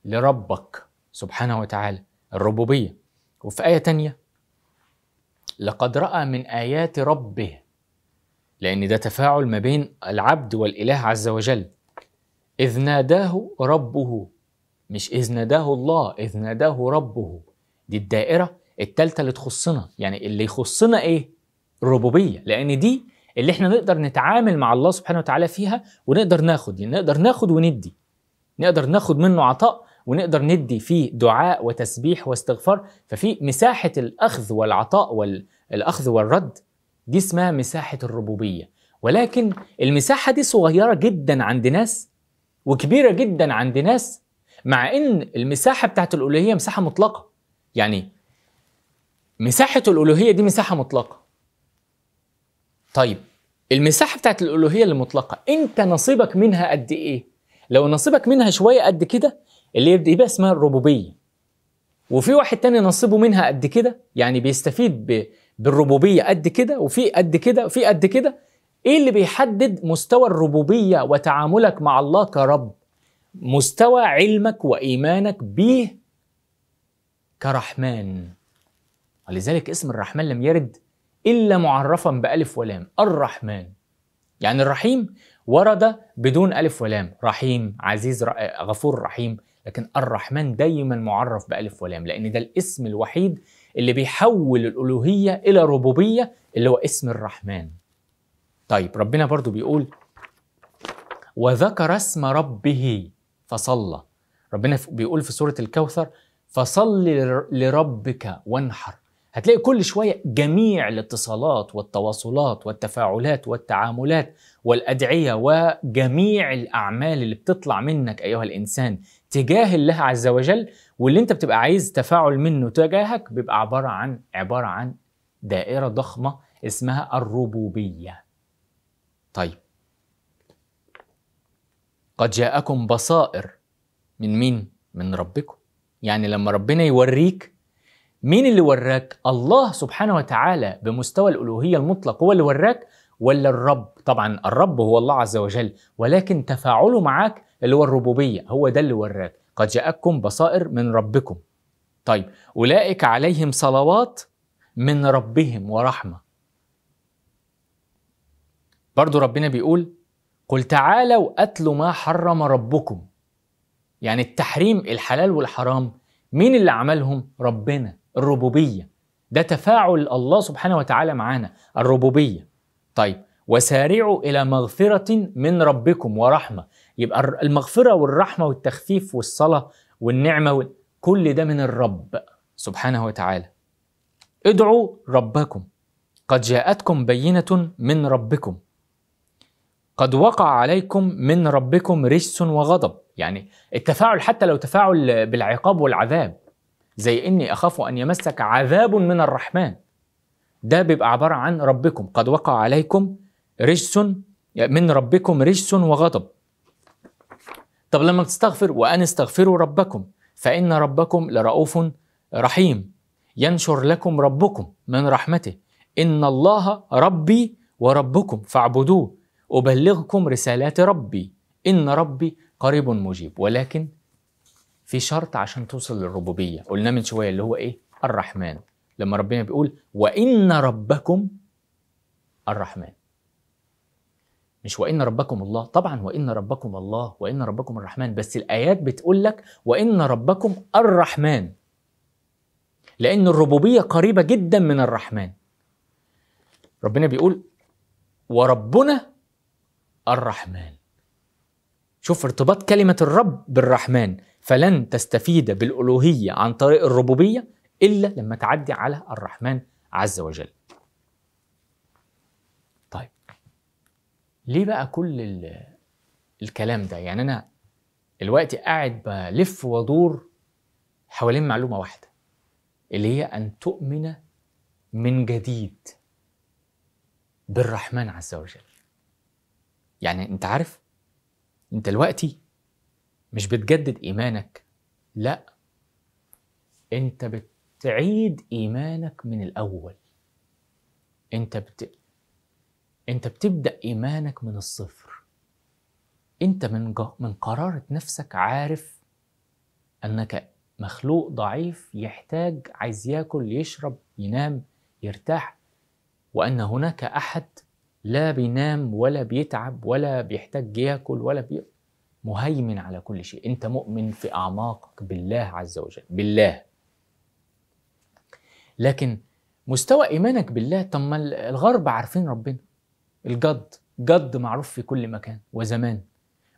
[SPEAKER 1] لربك سبحانه وتعالى الربوبيه وفي ايه تانية لقد راى من ايات ربه لان ده تفاعل ما بين العبد والاله عز وجل اذ ناداه ربه مش اذ ناداه الله اذ ناداه ربه دي الدائره التالتة اللي تخصنا يعني اللي يخصنا ايه الربوبيه لان دي اللي احنا نقدر نتعامل مع الله سبحانه وتعالى فيها ونقدر ناخد يعني نقدر ناخد وندي نقدر ناخد منه عطاء ونقدر ندي فيه دعاء وتسبيح واستغفار ففي مساحة الأخذ والعطاء والأخذ والرد دي اسمها مساحة الربوبية ولكن المساحة دي صغيرة جدا عند ناس وكبيرة جدا عند ناس مع ان المساحة بتاعت الألوهية مساحة مطلقة يعني مساحة الألوهية دي مساحة مطلقة طيب المساحة بتاعت الألوهية المطلقة أنت نصيبك منها قد إيه؟ لو نصيبك منها شوية قد كده اللي يبقى اسمها الربوبيه وفي واحد تاني نصيبه منها قد كده يعني بيستفيد ب... بالربوبيه قد كده وفي قد كده وفي قد كده ايه اللي بيحدد مستوى الربوبيه وتعاملك مع الله كرب مستوى علمك وايمانك به كرحمن ولذلك اسم الرحمن لم يرد الا معرفا بالف ولام الرحمن يعني الرحيم ورد بدون الف ولام رحيم عزيز غفور رحيم لكن الرحمن دايما معرف بألف ولام لأن ده الاسم الوحيد اللي بيحول الألوهية إلى ربوبية اللي هو اسم الرحمن طيب ربنا برضو بيقول وذكر اسم ربه فصلى ربنا بيقول في سورة الكوثر فصل لربك وانحر هتلاقي كل شوية جميع الاتصالات والتواصلات والتفاعلات والتعاملات والأدعية وجميع الأعمال اللي بتطلع منك أيها الإنسان تجاه الله عز وجل واللي انت بتبقى عايز تفاعل منه تجاهك بيبقى عباره عن عباره عن دائره ضخمه اسمها الربوبيه. طيب قد جاءكم بصائر من مين؟ من ربكم. يعني لما ربنا يوريك مين اللي وراك؟ الله سبحانه وتعالى بمستوى الالوهيه المطلق هو اللي وراك ولا الرب؟ طبعا الرب هو الله عز وجل ولكن تفاعله معاك اللي هو الربوبيه هو ده اللي وراك قد جاءكم بصائر من ربكم طيب اولئك عليهم صلوات من ربهم ورحمه برضو ربنا بيقول قل تعالوا اتلوا ما حرم ربكم يعني التحريم الحلال والحرام مين اللي عملهم ربنا الربوبيه ده تفاعل الله سبحانه وتعالى معانا الربوبيه طيب وسارعوا الى مغفره من ربكم ورحمه يبقى المغفرة والرحمة والتخفيف والصلاة والنعمة كل ده من الرب سبحانه وتعالى ادعوا ربكم قد جاءتكم بينة من ربكم قد وقع عليكم من ربكم رجس وغضب يعني التفاعل حتى لو تفاعل بالعقاب والعذاب زي اني اخاف ان يمسك عذاب من الرحمن ده بيبقى عباره عن ربكم قد وقع عليكم رجس من ربكم رجس وغضب طب لما بتستغفر وأن استغفروا ربكم فإن ربكم لرؤوف رحيم ينشر لكم ربكم من رحمته إن الله ربي وربكم فاعبدوه أبلغكم رسالات ربي إن ربي قريب مجيب ولكن في شرط عشان توصل للربوبية قلنا من شوية اللي هو إيه الرحمن لما ربنا بيقول وإن ربكم الرحمن مش وان ربكم الله طبعا وان ربكم الله وان ربكم الرحمن بس الايات بتقول لك وان ربكم الرحمن لان الربوبيه قريبه جدا من الرحمن ربنا بيقول وربنا الرحمن شوف ارتباط كلمه الرب بالرحمن فلن تستفيد بالالوهيه عن طريق الربوبيه الا لما تعدي على الرحمن عز وجل ليه بقى كل الكلام ده يعني انا دلوقتي قاعد بلف وادور حوالين معلومه واحده اللي هي ان تؤمن من جديد بالرحمن عز وجل يعني انت عارف انت دلوقتي مش بتجدد ايمانك لا انت بتعيد ايمانك من الاول انت بت... انت بتبدا ايمانك من الصفر انت من من قراره نفسك عارف انك مخلوق ضعيف يحتاج عايز ياكل يشرب ينام يرتاح وان هناك احد لا بينام ولا بيتعب ولا بيحتاج ياكل ولا بي... مهيمن على كل شيء انت مؤمن في اعماقك بالله عز وجل بالله لكن مستوى ايمانك بالله طب ما الغرب عارفين ربنا الجد جد معروف في كل مكان وزمان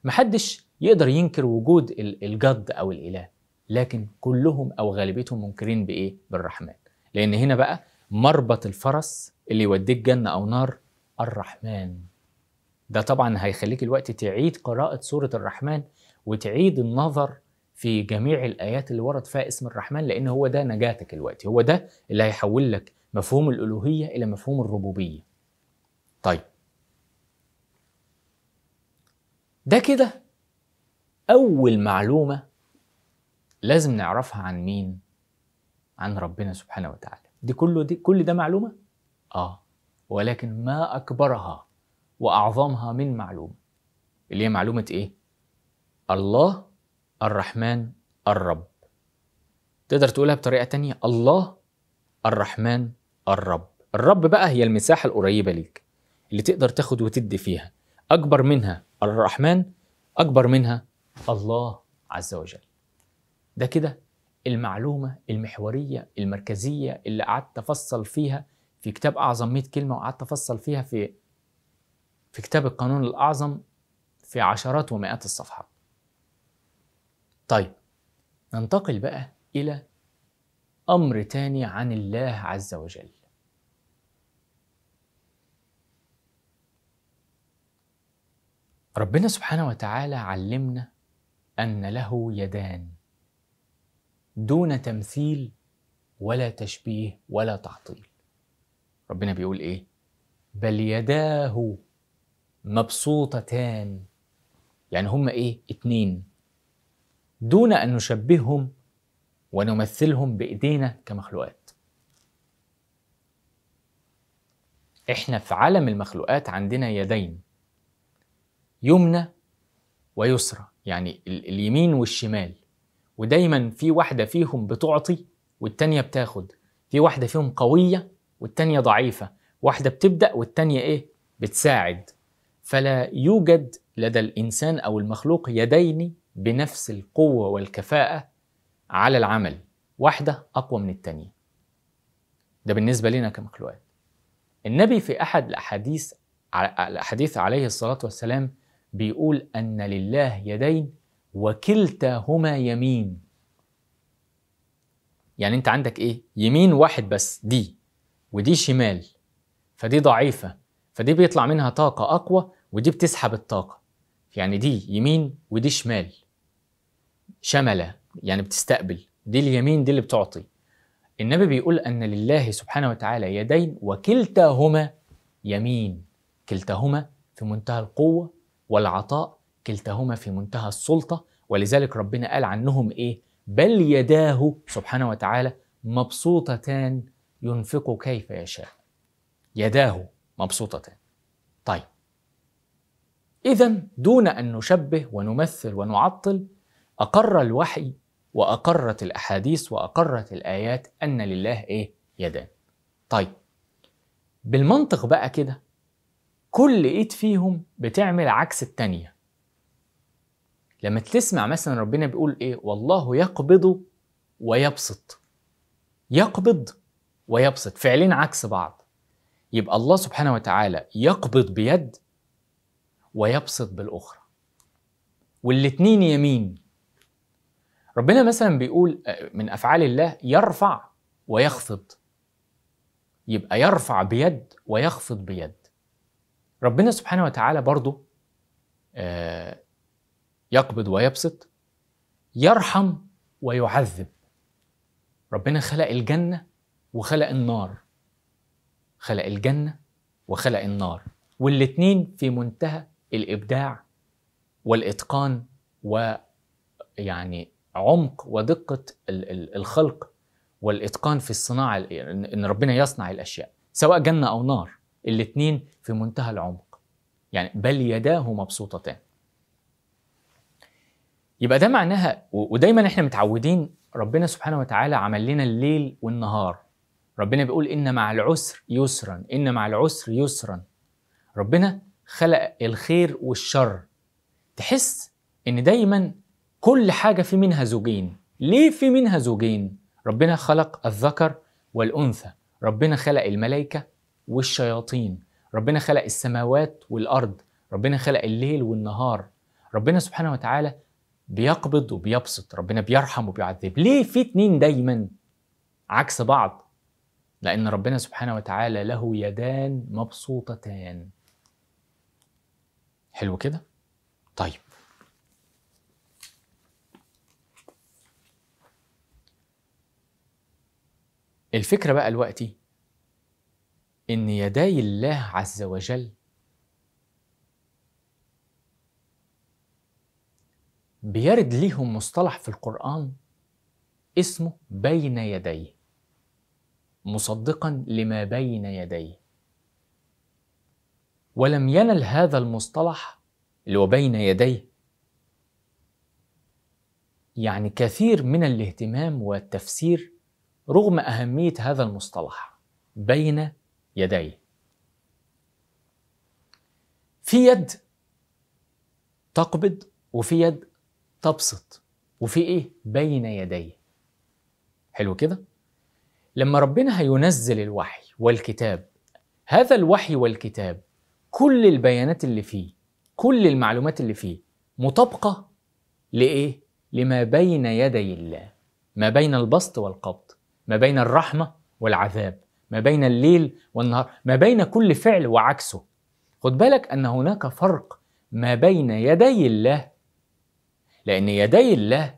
[SPEAKER 1] محدش يقدر ينكر وجود الجد او الاله لكن كلهم او غالبيتهم منكرين بايه بالرحمن لان هنا بقى مربط الفرس اللي يوديك جنه او نار الرحمن ده طبعا هيخليك الوقت تعيد قراءه سوره الرحمن وتعيد النظر في جميع الايات اللي ورد فيها اسم الرحمن لان هو ده نجاتك الوقت هو ده اللي هيحول لك مفهوم الالوهيه الى مفهوم الربوبيه طيب ده كده أول معلومة لازم نعرفها عن مين؟ عن ربنا سبحانه وتعالى دي كله دي كل ده معلومة؟ آه ولكن ما أكبرها وأعظمها من معلومة اللي هي معلومة إيه؟ الله الرحمن الرب تقدر تقولها بطريقة تانية الله الرحمن الرب الرب بقى هي المساحة القريبة ليك اللي تقدر تاخد وتدي فيها أكبر منها الرحمن أكبر منها الله عز وجل ده كده المعلومة المحورية المركزية اللي قعدت أفصل فيها في كتاب أعظم 100 كلمة وقعدت أفصل فيها في في كتاب القانون الأعظم في عشرات ومئات الصفحات طيب ننتقل بقى إلى أمر تاني عن الله عز وجل ربنا سبحانه وتعالى علمنا ان له يدان دون تمثيل ولا تشبيه ولا تعطيل ربنا بيقول ايه بل يداه مبسوطتان يعني هما ايه اتنين دون ان نشبههم ونمثلهم بايدينا كمخلوقات احنا في عالم المخلوقات عندنا يدين يمنى ويسرى يعني اليمين والشمال ودايما في واحدة فيهم بتعطي والتانية بتاخد في واحدة فيهم قوية والتانية ضعيفة واحدة بتبدأ والتانية إيه بتساعد فلا يوجد لدى الإنسان أو المخلوق يدين بنفس القوة والكفاءة على العمل واحدة أقوى من التانية ده بالنسبة لنا كمخلوقات النبي في أحد الأحاديث الأحاديث عليه الصلاة والسلام بيقول أن لله يدين وكلتاهما يمين يعني أنت عندك إيه؟ يمين واحد بس دي ودي شمال فدي ضعيفة فدي بيطلع منها طاقة أقوى ودي بتسحب الطاقة يعني دي يمين ودي شمال شملة يعني بتستقبل دي اليمين دي اللي بتعطي النبي بيقول أن لله سبحانه وتعالى يدين وكلتاهما يمين كلتاهما في منتهى القوة والعطاء كلتاهما في منتهى السلطة ولذلك ربنا قال عنهم إيه؟ بل يداه سبحانه وتعالى مبسوطتان ينفق كيف يشاء يداه مبسوطتان طيب إذا دون أن نشبه ونمثل ونعطل أقر الوحي وأقرت الأحاديث وأقرت الآيات أن لله إيه؟ يدان طيب بالمنطق بقى كده كل ايد فيهم بتعمل عكس التانية لما تسمع مثلا ربنا بيقول ايه والله يقبض ويبسط يقبض ويبسط فعلين عكس بعض يبقى الله سبحانه وتعالى يقبض بيد ويبسط بالاخرى والاتنين يمين ربنا مثلا بيقول من افعال الله يرفع ويخفض يبقى يرفع بيد ويخفض بيد ربنا سبحانه وتعالى برضه آه، يقبض ويبسط يرحم ويعذب ربنا خلق الجنة وخلق النار خلق الجنة وخلق النار والاتنين في منتهى الإبداع والإتقان ويعني عمق ودقة الخلق والإتقان في الصناعة إن ربنا يصنع الأشياء سواء جنة أو نار الاثنين في منتهى العمق يعني بل يداه مبسوطتان يبقى ده معناها ودايما احنا متعودين ربنا سبحانه وتعالى عمل لنا الليل والنهار ربنا بيقول ان مع العسر يسرا ان مع العسر يسرا ربنا خلق الخير والشر تحس ان دايما كل حاجه في منها زوجين ليه في منها زوجين ربنا خلق الذكر والانثى ربنا خلق الملائكه والشياطين ربنا خلق السماوات والارض ربنا خلق الليل والنهار ربنا سبحانه وتعالى بيقبض وبيبسط ربنا بيرحم وبيعذب ليه في اتنين دايما عكس بعض لان ربنا سبحانه وتعالى له يدان مبسوطتان حلو كده طيب الفكره بقى دلوقتي إن يداي الله عز وجل بيرد ليهم مصطلح في القرآن اسمه بين يديه مصدقا لما بين يديه ولم ينل هذا المصطلح اللي هو بين يديه يعني كثير من الاهتمام والتفسير رغم أهمية هذا المصطلح بين يديه في يد تقبض وفي يد تبسط وفي ايه بين يديه حلو كده لما ربنا هينزل الوحي والكتاب هذا الوحي والكتاب كل البيانات اللي فيه كل المعلومات اللي فيه مطابقه لايه لما بين يدي الله ما بين البسط والقبض ما بين الرحمه والعذاب ما بين الليل والنهار ما بين كل فعل وعكسه خد بالك أن هناك فرق ما بين يدي الله لأن يدي الله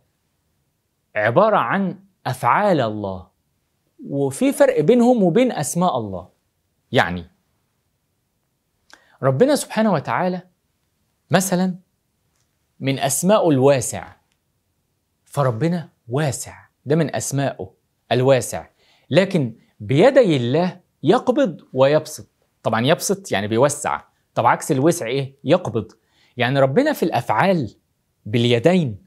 [SPEAKER 1] عبارة عن أفعال الله وفي فرق بينهم وبين أسماء الله يعني ربنا سبحانه وتعالى مثلا من أسمائه الواسع فربنا واسع ده من أسمائه الواسع لكن بيدي الله يقبض ويبسط طبعا يبسط يعني بيوسع طب عكس الوسع ايه يقبض يعني ربنا في الافعال باليدين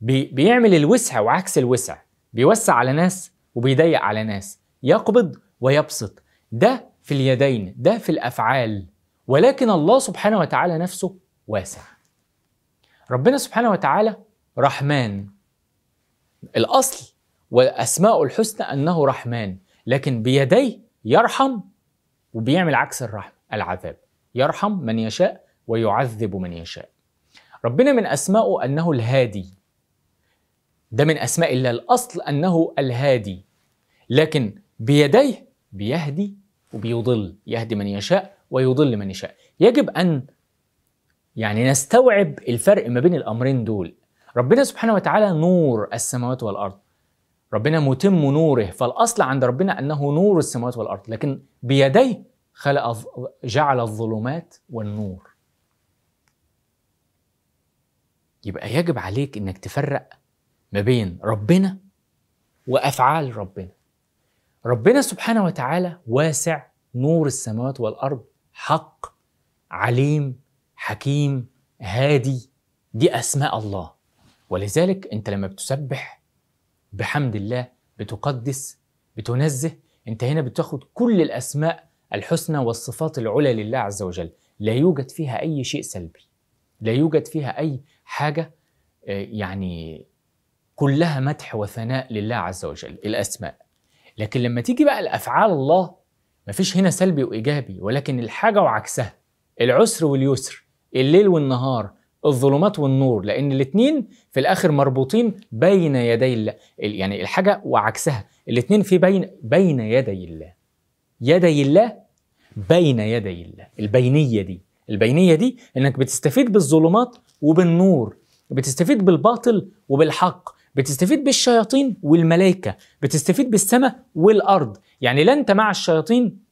[SPEAKER 1] بي بيعمل الوسع وعكس الوسع بيوسع على ناس وبيضيق على ناس يقبض ويبسط ده في اليدين ده في الافعال ولكن الله سبحانه وتعالى نفسه واسع ربنا سبحانه وتعالى رحمن الاصل واسماء الحسنى انه رحمن لكن بيديه يرحم وبيعمل عكس الرحمة العذاب يرحم من يشاء ويعذب من يشاء ربنا من أسمائه أنه الهادي ده من أسماء الله الأصل أنه الهادي لكن بيديه بيهدي وبيضل يهدي من يشاء ويضل من يشاء يجب أن يعني نستوعب الفرق ما بين الأمرين دول ربنا سبحانه وتعالى نور السماوات والأرض ربنا متم نوره فالاصل عند ربنا انه نور السماوات والارض لكن بيديه خلق جعل الظلمات والنور يبقى يجب عليك انك تفرق ما بين ربنا وافعال ربنا ربنا سبحانه وتعالى واسع نور السماوات والارض حق عليم حكيم هادي دي اسماء الله ولذلك انت لما بتسبح بحمد الله بتقدس بتنزه انت هنا بتاخد كل الاسماء الحسنى والصفات العلى لله عز وجل لا يوجد فيها اي شيء سلبي لا يوجد فيها اي حاجه آه، يعني كلها مدح وثناء لله عز وجل الاسماء لكن لما تيجي بقى الافعال الله مفيش هنا سلبي وايجابي ولكن الحاجه وعكسها العسر واليسر الليل والنهار الظلمات والنور لان الاثنين في الاخر مربوطين بين يدي الله يعني الحاجه وعكسها الاثنين في بين بين يدي الله يدي الله بين يدي الله البينيه دي البينيه دي انك بتستفيد بالظلمات وبالنور بتستفيد بالباطل وبالحق بتستفيد بالشياطين والملائكه بتستفيد بالسماء والارض يعني لا انت مع الشياطين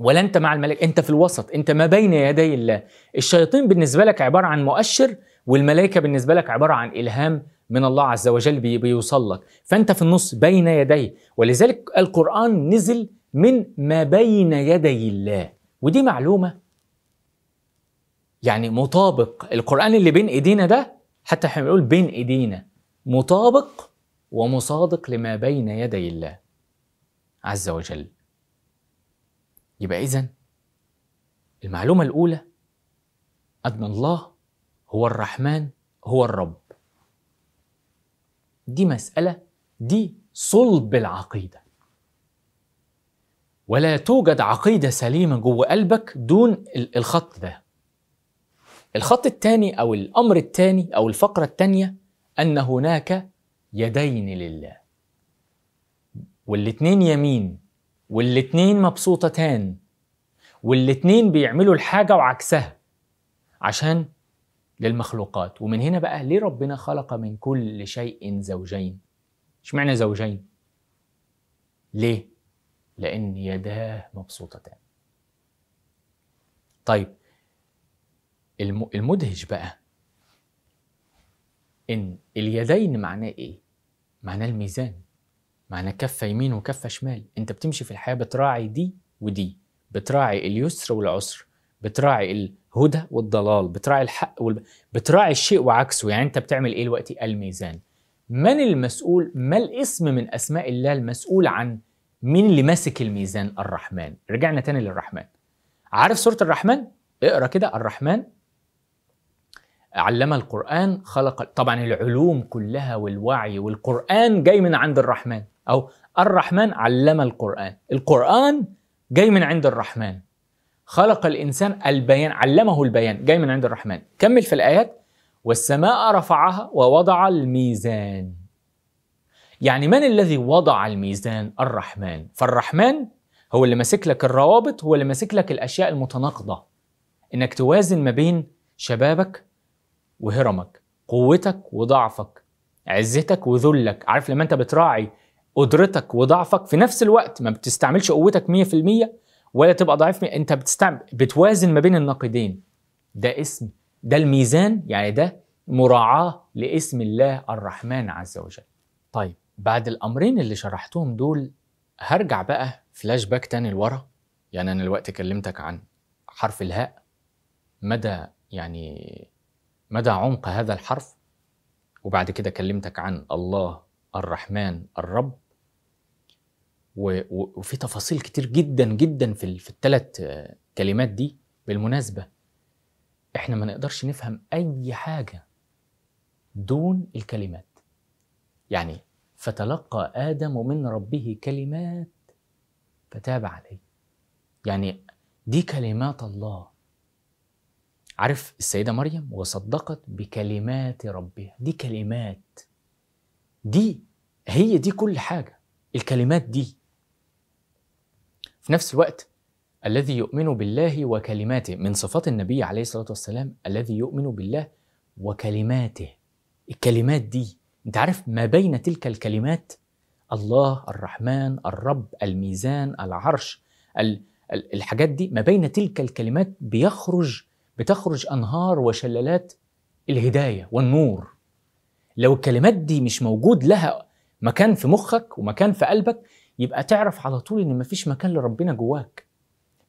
[SPEAKER 1] ولا انت مع الملائكه انت في الوسط انت ما بين يدي الله الشياطين بالنسبه لك عباره عن مؤشر والملائكه بالنسبه لك عباره عن الهام من الله عز وجل بيوصل لك فانت في النص بين يديه ولذلك القران نزل من ما بين يدي الله ودي معلومه يعني مطابق القران اللي بين ايدينا ده حتى احنا بنقول بين ايدينا مطابق ومصادق لما بين يدي الله عز وجل يبقى إذا المعلومة الأولى أن الله هو الرحمن هو الرب دي مسألة دي صلب العقيدة ولا توجد عقيدة سليمة جوه قلبك دون الخط ده الخط الثاني أو الأمر الثاني أو الفقرة الثانية أن هناك يدين لله والاتنين يمين والاتنين مبسوطتان والاتنين بيعملوا الحاجة وعكسها عشان للمخلوقات ومن هنا بقى ليه ربنا خلق من كل شيء زوجين اشمعنى زوجين ليه لان يداه مبسوطتان طيب المدهش بقى ان اليدين معناه ايه معناه الميزان معنى كفه يمين وكفه شمال انت بتمشي في الحياه بتراعي دي ودي بتراعي اليسر والعسر بتراعي الهدى والضلال بتراعي الحق وال... بتراعي الشيء وعكسه يعني انت بتعمل ايه دلوقتي الميزان من المسؤول ما الاسم من اسماء الله المسؤول عن مين اللي ماسك الميزان الرحمن رجعنا تاني للرحمن عارف سوره الرحمن اقرا كده الرحمن علم القرآن خلق طبعا العلوم كلها والوعي والقرآن جاي من عند الرحمن أو الرحمن علم القرآن القرآن جاي من عند الرحمن خلق الإنسان البيان علمه البيان جاي من عند الرحمن كمل في الآيات والسماء رفعها ووضع الميزان يعني من الذي وضع الميزان الرحمن فالرحمن هو اللي ماسك لك الروابط هو اللي ماسك لك الأشياء المتناقضة إنك توازن ما بين شبابك وهرمك قوتك وضعفك عزتك وذلك عارف لما انت بتراعي قدرتك وضعفك في نفس الوقت ما بتستعملش قوتك 100% ولا تبقى ضعيف انت بتستعمل بتوازن ما بين النقيضين ده اسم ده الميزان يعني ده مراعاه لاسم الله الرحمن عز وجل طيب بعد الامرين اللي شرحتهم دول هرجع بقى فلاش باك تاني لورا يعني انا الوقت كلمتك عن حرف الهاء مدى يعني مدى عمق هذا الحرف وبعد كده كلمتك عن الله الرحمن الرب وفي تفاصيل كتير جدا جدا في في الثلاث كلمات دي بالمناسبه احنا ما نقدرش نفهم اي حاجه دون الكلمات يعني فتلقى ادم من ربه كلمات فتاب عليه يعني دي كلمات الله عارف السيده مريم وصدقت بكلمات ربها دي كلمات دي هي دي كل حاجه الكلمات دي في نفس الوقت الذي يؤمن بالله وكلماته من صفات النبي عليه الصلاة والسلام الذي يؤمن بالله وكلماته الكلمات دي انت عارف ما بين تلك الكلمات الله الرحمن الرب الميزان العرش الحاجات دي ما بين تلك الكلمات بيخرج بتخرج انهار وشلالات الهدايه والنور لو الكلمات دي مش موجود لها مكان في مخك ومكان في قلبك يبقى تعرف على طول ان مفيش مكان لربنا جواك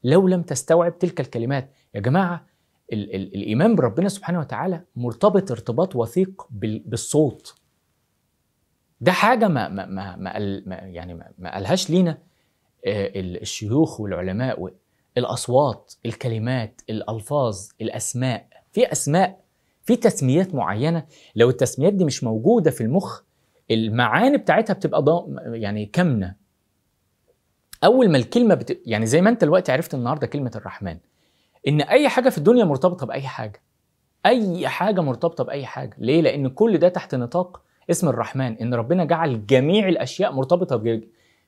[SPEAKER 1] لو لم تستوعب تلك الكلمات يا جماعه ال- ال- الايمان بربنا سبحانه وتعالى مرتبط ارتباط وثيق بال- بالصوت ده حاجه ما ما ما, ما, ما يعني ما, ما قالهاش لينا آه، الشيوخ والعلماء الاصوات الكلمات الالفاظ الاسماء في اسماء في تسميات معينه لو التسميات دي مش موجوده في المخ المعاني بتاعتها بتبقى يعني كامنه اول ما الكلمه بت... يعني زي ما انت دلوقتي عرفت النهارده كلمه الرحمن ان اي حاجه في الدنيا مرتبطه باي حاجه اي حاجه مرتبطه باي حاجه ليه لان كل ده تحت نطاق اسم الرحمن ان ربنا جعل جميع الاشياء مرتبطه بج...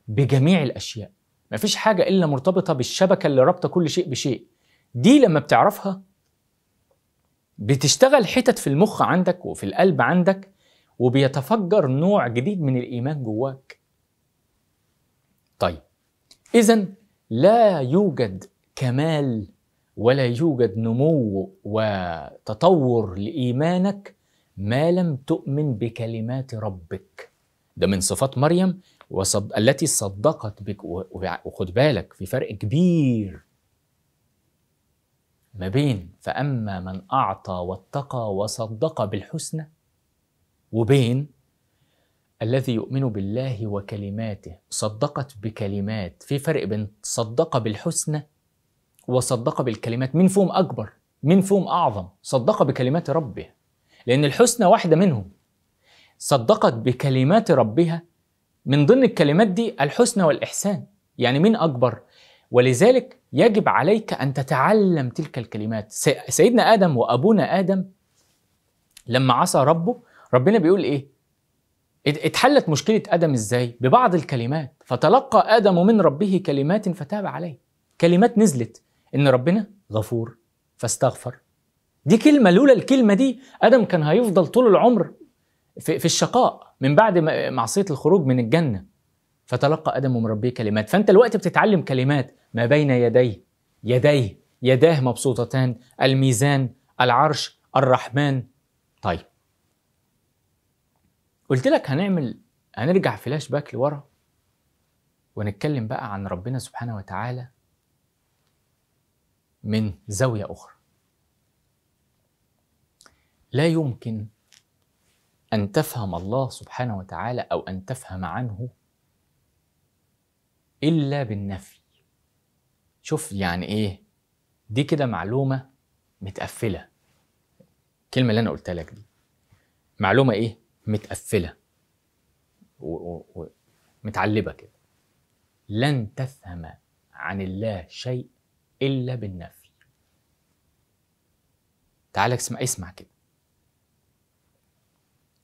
[SPEAKER 1] بجميع الاشياء مفيش حاجه الا مرتبطه بالشبكه اللي رابطه كل شيء بشيء دي لما بتعرفها بتشتغل حتت في المخ عندك وفي القلب عندك وبيتفجر نوع جديد من الايمان جواك طيب إذا لا يوجد كمال ولا يوجد نمو وتطور لإيمانك ما لم تؤمن بكلمات ربك ده من صفات مريم وصد... التي صدقت بك و... وخد بالك في فرق كبير ما بين فأما من أعطى واتقى وصدق بالحسنى وبين الذي يؤمن بالله وكلماته صدقت بكلمات في فرق بين صدق بالحسنى وصدق بالكلمات من فيهم أكبر من فيهم أعظم صدق بكلمات ربه لأن الحسنى واحدة منهم صدقت بكلمات ربها من ضمن الكلمات دي الحسنى والإحسان يعني مين أكبر ولذلك يجب عليك أن تتعلم تلك الكلمات سيدنا آدم وأبونا آدم لما عصى ربه ربنا بيقول إيه اتحلت مشكلة آدم إزاي؟ ببعض الكلمات فتلقى آدم من ربه كلمات فتاب عليه كلمات نزلت إن ربنا غفور فاستغفر دي كلمة لولا الكلمة دي آدم كان هيفضل طول العمر في, في الشقاء من بعد معصية الخروج من الجنة فتلقى آدم من ربه كلمات فأنت الوقت بتتعلم كلمات ما بين يديه يديه يداه مبسوطتان الميزان العرش الرحمن طيب قلت لك هنعمل هنرجع فلاش باك لورا ونتكلم بقى عن ربنا سبحانه وتعالى من زاوية أخرى لا يمكن أن تفهم الله سبحانه وتعالى أو أن تفهم عنه إلا بالنفي شوف يعني إيه دي كده معلومة متقفلة الكلمة اللي أنا قلتها لك دي معلومة إيه متقفله ومتعلبه كده لن تفهم عن الله شيء الا بالنفي تعالى اسمع اسمع كده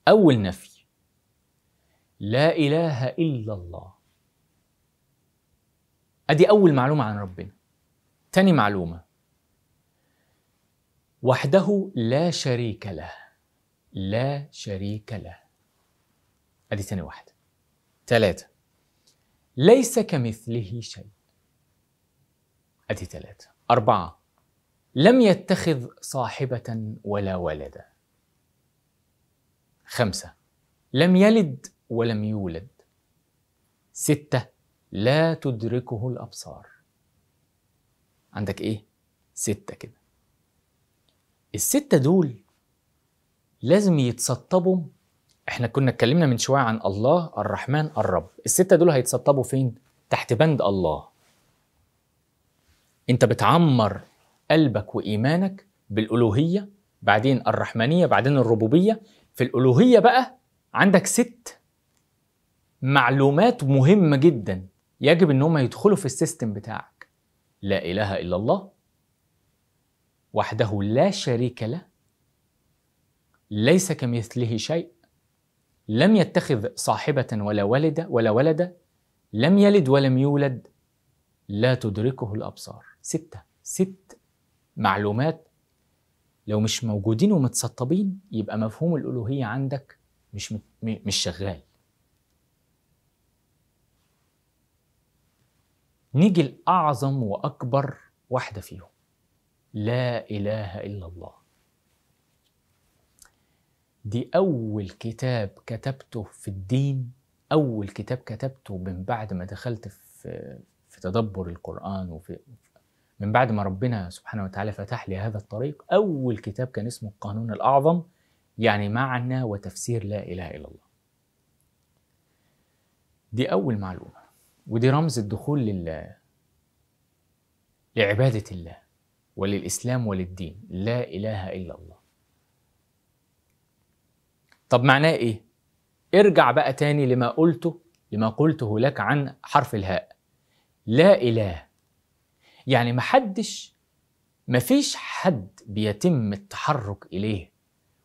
[SPEAKER 1] اول نفي لا اله الا الله ادي اول معلومه عن ربنا تاني معلومه وحده لا شريك له لا شريك له ادي ثاني واحده ثلاثه ليس كمثله شيء ادي ثلاثه اربعه لم يتخذ صاحبه ولا ولدا خمسه لم يلد ولم يولد سته لا تدركه الابصار عندك ايه سته كده السته دول لازم يتسطبوا احنا كنا اتكلمنا من شويه عن الله الرحمن الرب الستة دول هيتسطبوا فين تحت بند الله انت بتعمر قلبك وايمانك بالالوهيه بعدين الرحمانيه بعدين الربوبيه في الالوهيه بقى عندك ست معلومات مهمه جدا يجب ان هم يدخلوا في السيستم بتاعك لا اله الا الله وحده لا شريك له ليس كمثله شيء لم يتخذ صاحبة ولا ولد ولا ولد لم يلد ولم يولد لا تدركه الأبصار ستة ست معلومات لو مش موجودين ومتسطبين يبقى مفهوم الألوهية عندك مش مش شغال نيجي لأعظم وأكبر واحدة فيهم لا إله إلا الله دي أول كتاب كتبته في الدين أول كتاب كتبته من بعد ما دخلت في في تدبر القرآن وفي من بعد ما ربنا سبحانه وتعالى فتح لي هذا الطريق أول كتاب كان اسمه القانون الأعظم يعني معنى وتفسير لا إله إلا الله دي أول معلومة ودي رمز الدخول لله لعبادة الله وللإسلام وللدين لا إله إلا الله طب معناه ايه ارجع بقى تاني لما قلته لما قلته لك عن حرف الهاء لا اله يعني محدش مفيش حد بيتم التحرك اليه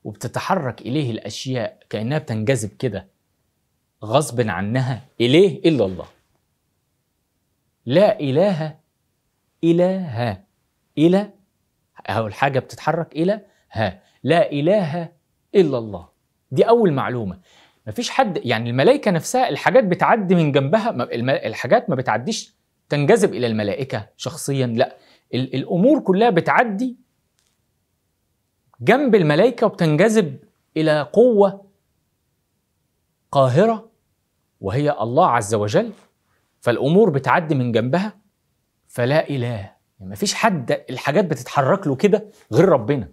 [SPEAKER 1] وبتتحرك اليه الاشياء كانها بتنجذب كده غصب عنها اليه الا الله لا اله اله الى اهو الحاجة بتتحرك إلى ها لا إله إلا الله دي اول معلومه مفيش حد يعني الملائكه نفسها الحاجات بتعدي من جنبها الحاجات ما بتعديش تنجذب الى الملائكه شخصيا لا الامور كلها بتعدي جنب الملائكه وبتنجذب الى قوه قاهره وهي الله عز وجل فالامور بتعدي من جنبها فلا اله يعني مفيش حد الحاجات بتتحرك له كده غير ربنا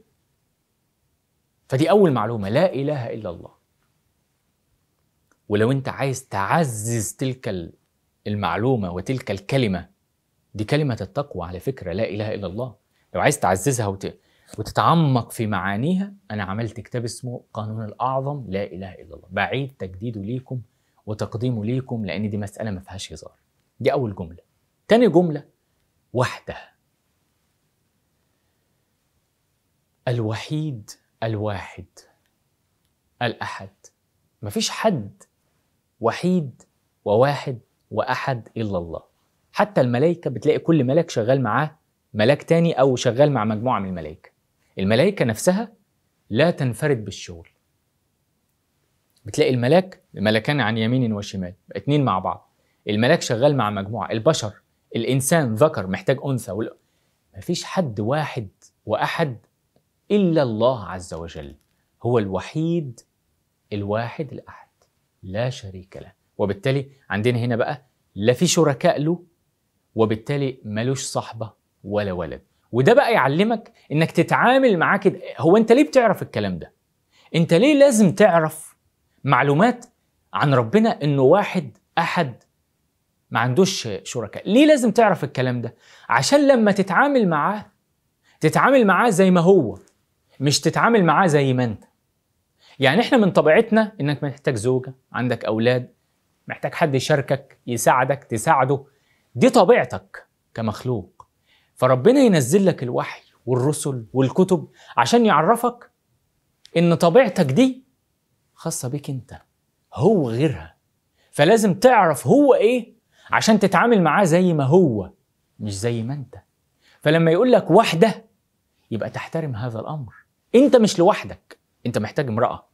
[SPEAKER 1] فدي أول معلومة لا إله إلا الله ولو أنت عايز تعزز تلك المعلومة وتلك الكلمة دي كلمة التقوى على فكرة لا إله إلا الله لو عايز تعززها وت... وتتعمق في معانيها أنا عملت كتاب اسمه قانون الأعظم لا إله إلا الله بعيد تجديده ليكم وتقديمه ليكم لأن دي مسألة ما فيهاش هزار دي أول جملة تاني جملة وحدها الوحيد الواحد الأحد مفيش حد وحيد وواحد وأحد إلا الله حتى الملائكة بتلاقي كل ملاك شغال معاه ملاك تاني أو شغال مع مجموعة من الملائكة الملائكة نفسها لا تنفرد بالشغل بتلاقي الملاك ملكان عن يمين وشمال اتنين مع بعض الملاك شغال مع مجموعة البشر الإنسان ذكر محتاج أنثى وال... مفيش حد واحد وأحد إلا الله عز وجل هو الوحيد الواحد الأحد لا شريك له وبالتالي عندنا هنا بقى لا في شركاء له وبالتالي ملوش صحبة ولا ولد وده بقى يعلمك انك تتعامل معاه كده هو انت ليه بتعرف الكلام ده انت ليه لازم تعرف معلومات عن ربنا انه واحد احد ما عندوش شركاء ليه لازم تعرف الكلام ده عشان لما تتعامل معاه تتعامل معاه زي ما هو مش تتعامل معاه زي ما انت يعني احنا من طبيعتنا انك محتاج زوجه عندك اولاد محتاج حد يشاركك يساعدك تساعده دي طبيعتك كمخلوق فربنا ينزل لك الوحي والرسل والكتب عشان يعرفك ان طبيعتك دي خاصه بيك انت هو غيرها فلازم تعرف هو ايه عشان تتعامل معاه زي ما هو مش زي ما انت فلما يقول لك واحده يبقى تحترم هذا الامر انت مش لوحدك انت محتاج امراه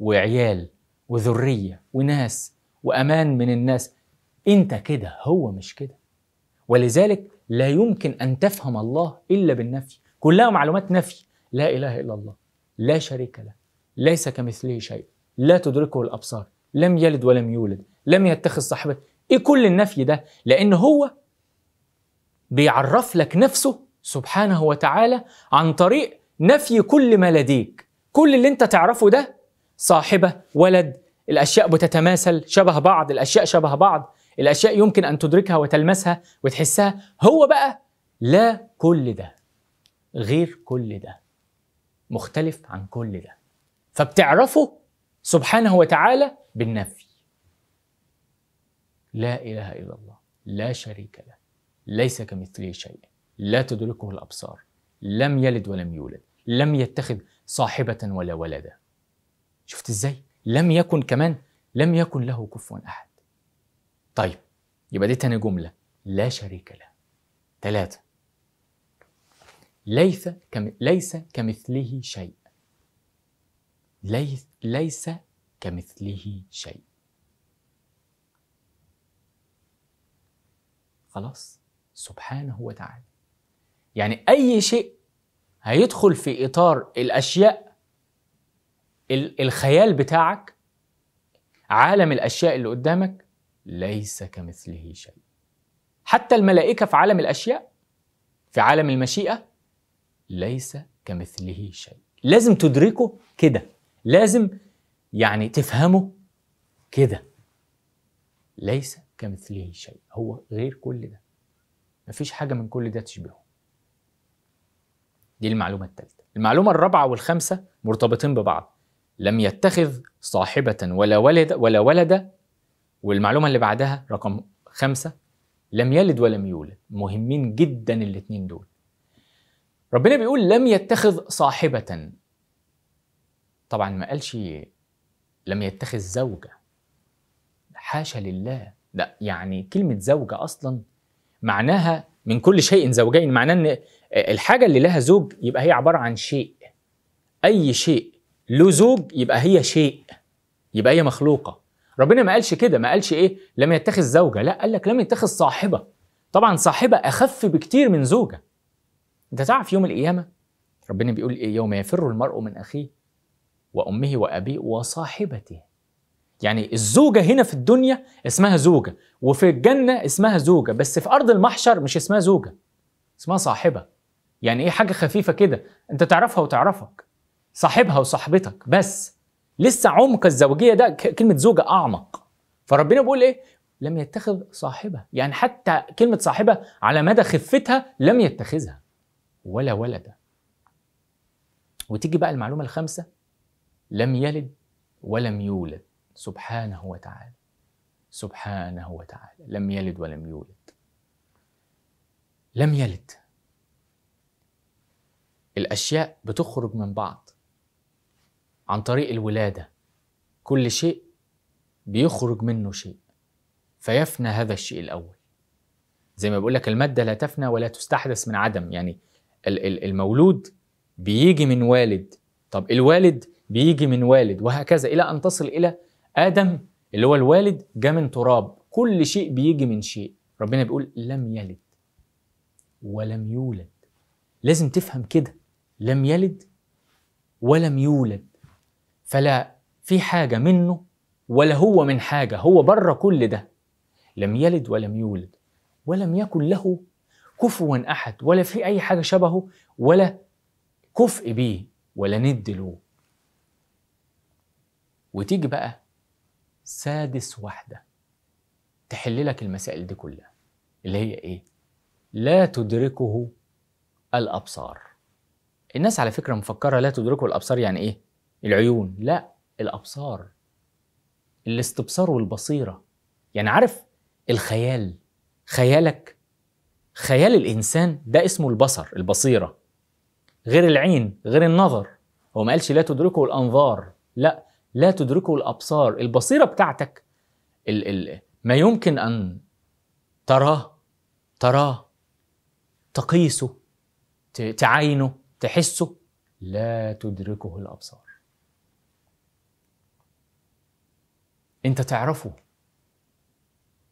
[SPEAKER 1] وعيال وذريه وناس وامان من الناس انت كده هو مش كده ولذلك لا يمكن ان تفهم الله الا بالنفي كلها معلومات نفي لا اله الا الله لا شريك له ليس كمثله شيء لا تدركه الابصار لم يلد ولم يولد لم يتخذ صاحبه ايه كل النفي ده لان هو بيعرف لك نفسه سبحانه وتعالى عن طريق نفي كل ما لديك كل اللي انت تعرفه ده صاحبة ولد الأشياء بتتماثل شبه بعض الأشياء شبه بعض الأشياء يمكن أن تدركها وتلمسها وتحسها هو بقى لا كل ده غير كل ده مختلف عن كل ده فبتعرفه سبحانه وتعالى بالنفي لا إله إلا الله لا شريك له ليس كمثله شيء لا تدركه الأبصار لم يلد ولم يولد لم يتخذ صاحبة ولا ولدا شفت ازاي؟ لم يكن كمان لم يكن له كفوا أحد طيب يبقى دي تاني جملة لا شريك له ثلاثة ليس كم... ليس كمثله شيء ليس ليس كمثله شيء خلاص سبحانه وتعالى يعني أي شيء هيدخل في اطار الاشياء الخيال بتاعك عالم الاشياء اللي قدامك ليس كمثله شيء حتى الملائكه في عالم الاشياء في عالم المشيئه ليس كمثله شيء لازم تدركه كده لازم يعني تفهمه كده ليس كمثله شيء هو غير كل ده مفيش حاجه من كل ده تشبهه دي المعلومة الثالثة المعلومة الرابعة والخامسة مرتبطين ببعض لم يتخذ صاحبة ولا ولد ولا ولد والمعلومة اللي بعدها رقم خمسة لم يلد ولم يولد مهمين جدا الاثنين دول ربنا بيقول لم يتخذ صاحبة طبعا ما قالش لم يتخذ زوجة حاشا لله لا يعني كلمة زوجة أصلا معناها من كل شيء زوجين معناه ان الحاجه اللي لها زوج يبقى هي عباره عن شيء اي شيء له زوج يبقى هي شيء يبقى هي مخلوقه ربنا ما قالش كده ما قالش ايه لم يتخذ زوجه لا قال لك لم يتخذ صاحبه طبعا صاحبه اخف بكتير من زوجه انت تعرف يوم القيامه ربنا بيقول ايه يوم يفر المرء من اخيه وامه وابيه وصاحبته يعني الزوجة هنا في الدنيا اسمها زوجة وفي الجنة اسمها زوجة بس في أرض المحشر مش اسمها زوجة اسمها صاحبة يعني إيه حاجة خفيفة كده أنت تعرفها وتعرفك صاحبها وصاحبتك بس لسه عمق الزوجية ده كلمة زوجة أعمق فربنا بيقول إيه لم يتخذ صاحبة يعني حتى كلمة صاحبة على مدى خفتها لم يتخذها ولا ولد وتيجي بقى المعلومة الخامسة لم يلد ولم يولد سبحانه وتعالى سبحانه وتعالى لم يلد ولم يولد لم يلد الأشياء بتخرج من بعض عن طريق الولادة كل شيء بيخرج منه شيء فيفنى هذا الشيء الأول زي ما بقول لك المادة لا تفنى ولا تستحدث من عدم يعني المولود بيجي من والد طب الوالد بيجي من والد وهكذا إلى أن تصل إلى آدم اللي هو الوالد جاء من تراب كل شيء بيجي من شيء ربنا بيقول لم يلد ولم يولد لازم تفهم كده لم يلد ولم يولد فلا في حاجة منه ولا هو من حاجة هو بره كل ده لم يلد ولم يولد ولم يكن له كفوا أحد ولا في أي حاجة شبهه ولا كفء بيه ولا ند له وتيجي بقى سادس واحدة تحل لك المسائل دي كلها اللي هي إيه؟ لا تدركه الأبصار الناس على فكرة مفكرة لا تدركه الأبصار يعني إيه؟ العيون لا الأبصار الاستبصار والبصيرة يعني عارف الخيال خيالك خيال الإنسان ده اسمه البصر البصيرة غير العين غير النظر هو ما قالش لا تدركه الأنظار لا لا تدركه الابصار البصيره بتاعتك ال ال ما يمكن ان تراه تراه تقيسه تعاينه تحسه لا تدركه الابصار انت تعرفه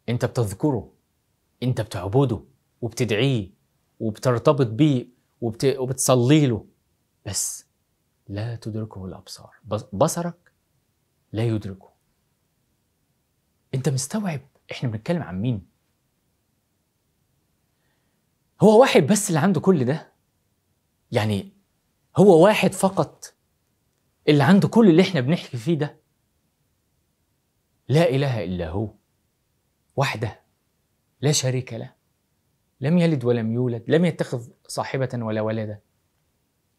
[SPEAKER 1] انت بتذكره انت بتعبده وبتدعيه وبترتبط بيه وبت... وبتصلي له بس لا تدركه الابصار بصرك لا يدركه انت مستوعب احنا بنتكلم عن مين هو واحد بس اللي عنده كل ده يعني هو واحد فقط اللي عنده كل اللي احنا بنحكي فيه ده لا اله الا هو وحده لا شريك له لم يلد ولم يولد لم يتخذ صاحبه ولا ولدا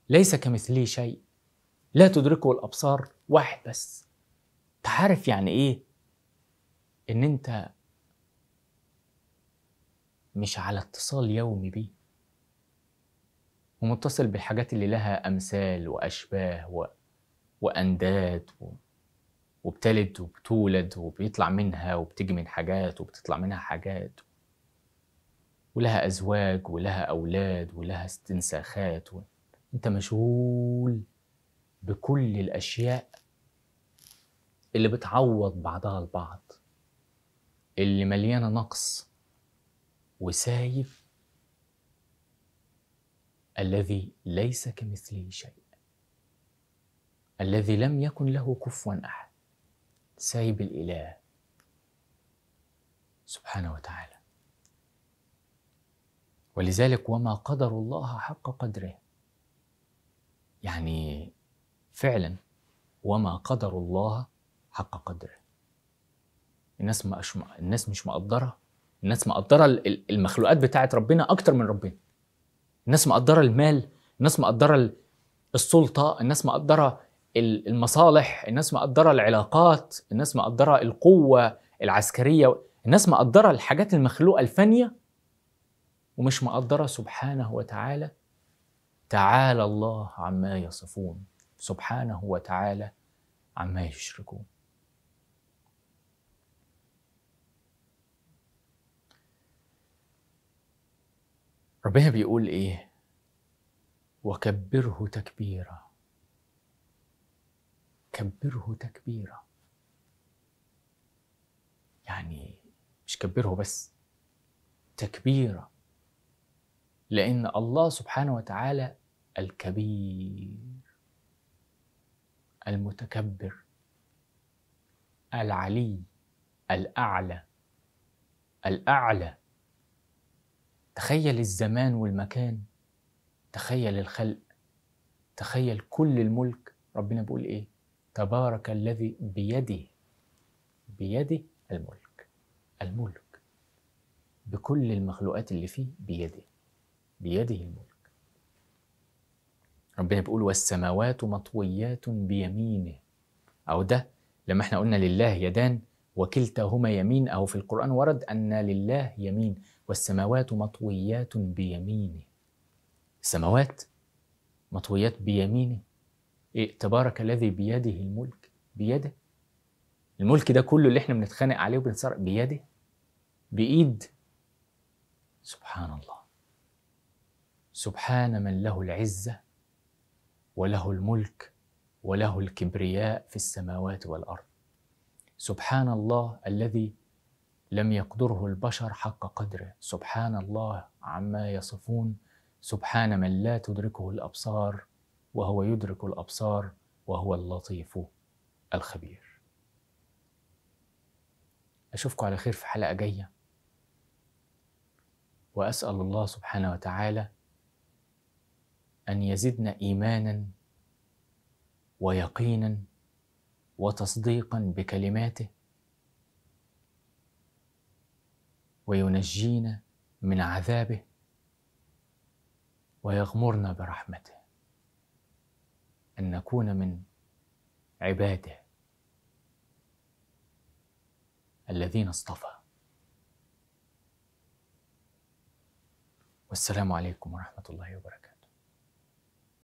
[SPEAKER 1] ليس كمثله شيء لا تدركه الابصار واحد بس تعرف يعني ايه ان انت مش على اتصال يومي بيه ومتصل بالحاجات اللي لها امثال واشباه و... وانداد و... وبتلد وبتولد وبيطلع منها وبتجي من حاجات وبتطلع منها حاجات ولها ازواج ولها اولاد ولها استنساخات و... انت مشغول بكل الاشياء اللي بتعوض بعضها البعض اللي مليانة نقص وسايف الذي ليس كمثله شيء الذي لم يكن له كفوا أحد سايب الإله سبحانه وتعالى ولذلك وما قدر الله حق قدره يعني فعلا وما قدر الله حق قدره الناس ما أشم... الناس مش مقدره الناس مقدره المخلوقات بتاعت ربنا اكتر من ربنا الناس مقدره المال الناس مقدره السلطه الناس مقدره المصالح الناس مقدره العلاقات الناس مقدره القوه العسكريه الناس مقدره الحاجات المخلوقه الفانيه ومش مقدره سبحانه وتعالى تعالى الله عما يصفون سبحانه وتعالى عما يشركون ربنا بيقول ايه وكبره تكبيرا كبره تكبيرا يعني مش كبره بس تكبيرا لان الله سبحانه وتعالى الكبير المتكبر العلي الاعلى الاعلى تخيل الزمان والمكان تخيل الخلق تخيل كل الملك ربنا بيقول ايه تبارك الذي بيده بيده الملك الملك بكل المخلوقات اللي فيه بيده بيده الملك ربنا بيقول والسماوات مطويات بيمينه او ده لما احنا قلنا لله يدان وكلتاهما يمين او في القران ورد ان لله يمين والسماوات مطويات بيمينه السماوات مطويات بيمينه إيه تبارك الذي بيده الملك بيده الملك ده كله اللي احنا بنتخانق عليه وبنتسرق بيده بإيد سبحان الله سبحان من له العزة وله الملك وله الكبرياء في السماوات والأرض سبحان الله الذي لم يقدره البشر حق قدره سبحان الله عما يصفون سبحان من لا تدركه الابصار وهو يدرك الابصار وهو اللطيف الخبير اشوفكم على خير في حلقه جايه واسال الله سبحانه وتعالى ان يزدنا ايمانا ويقينا وتصديقا بكلماته وينجينا من عذابه ويغمرنا برحمته ان نكون من عباده الذين اصطفى والسلام عليكم ورحمه الله وبركاته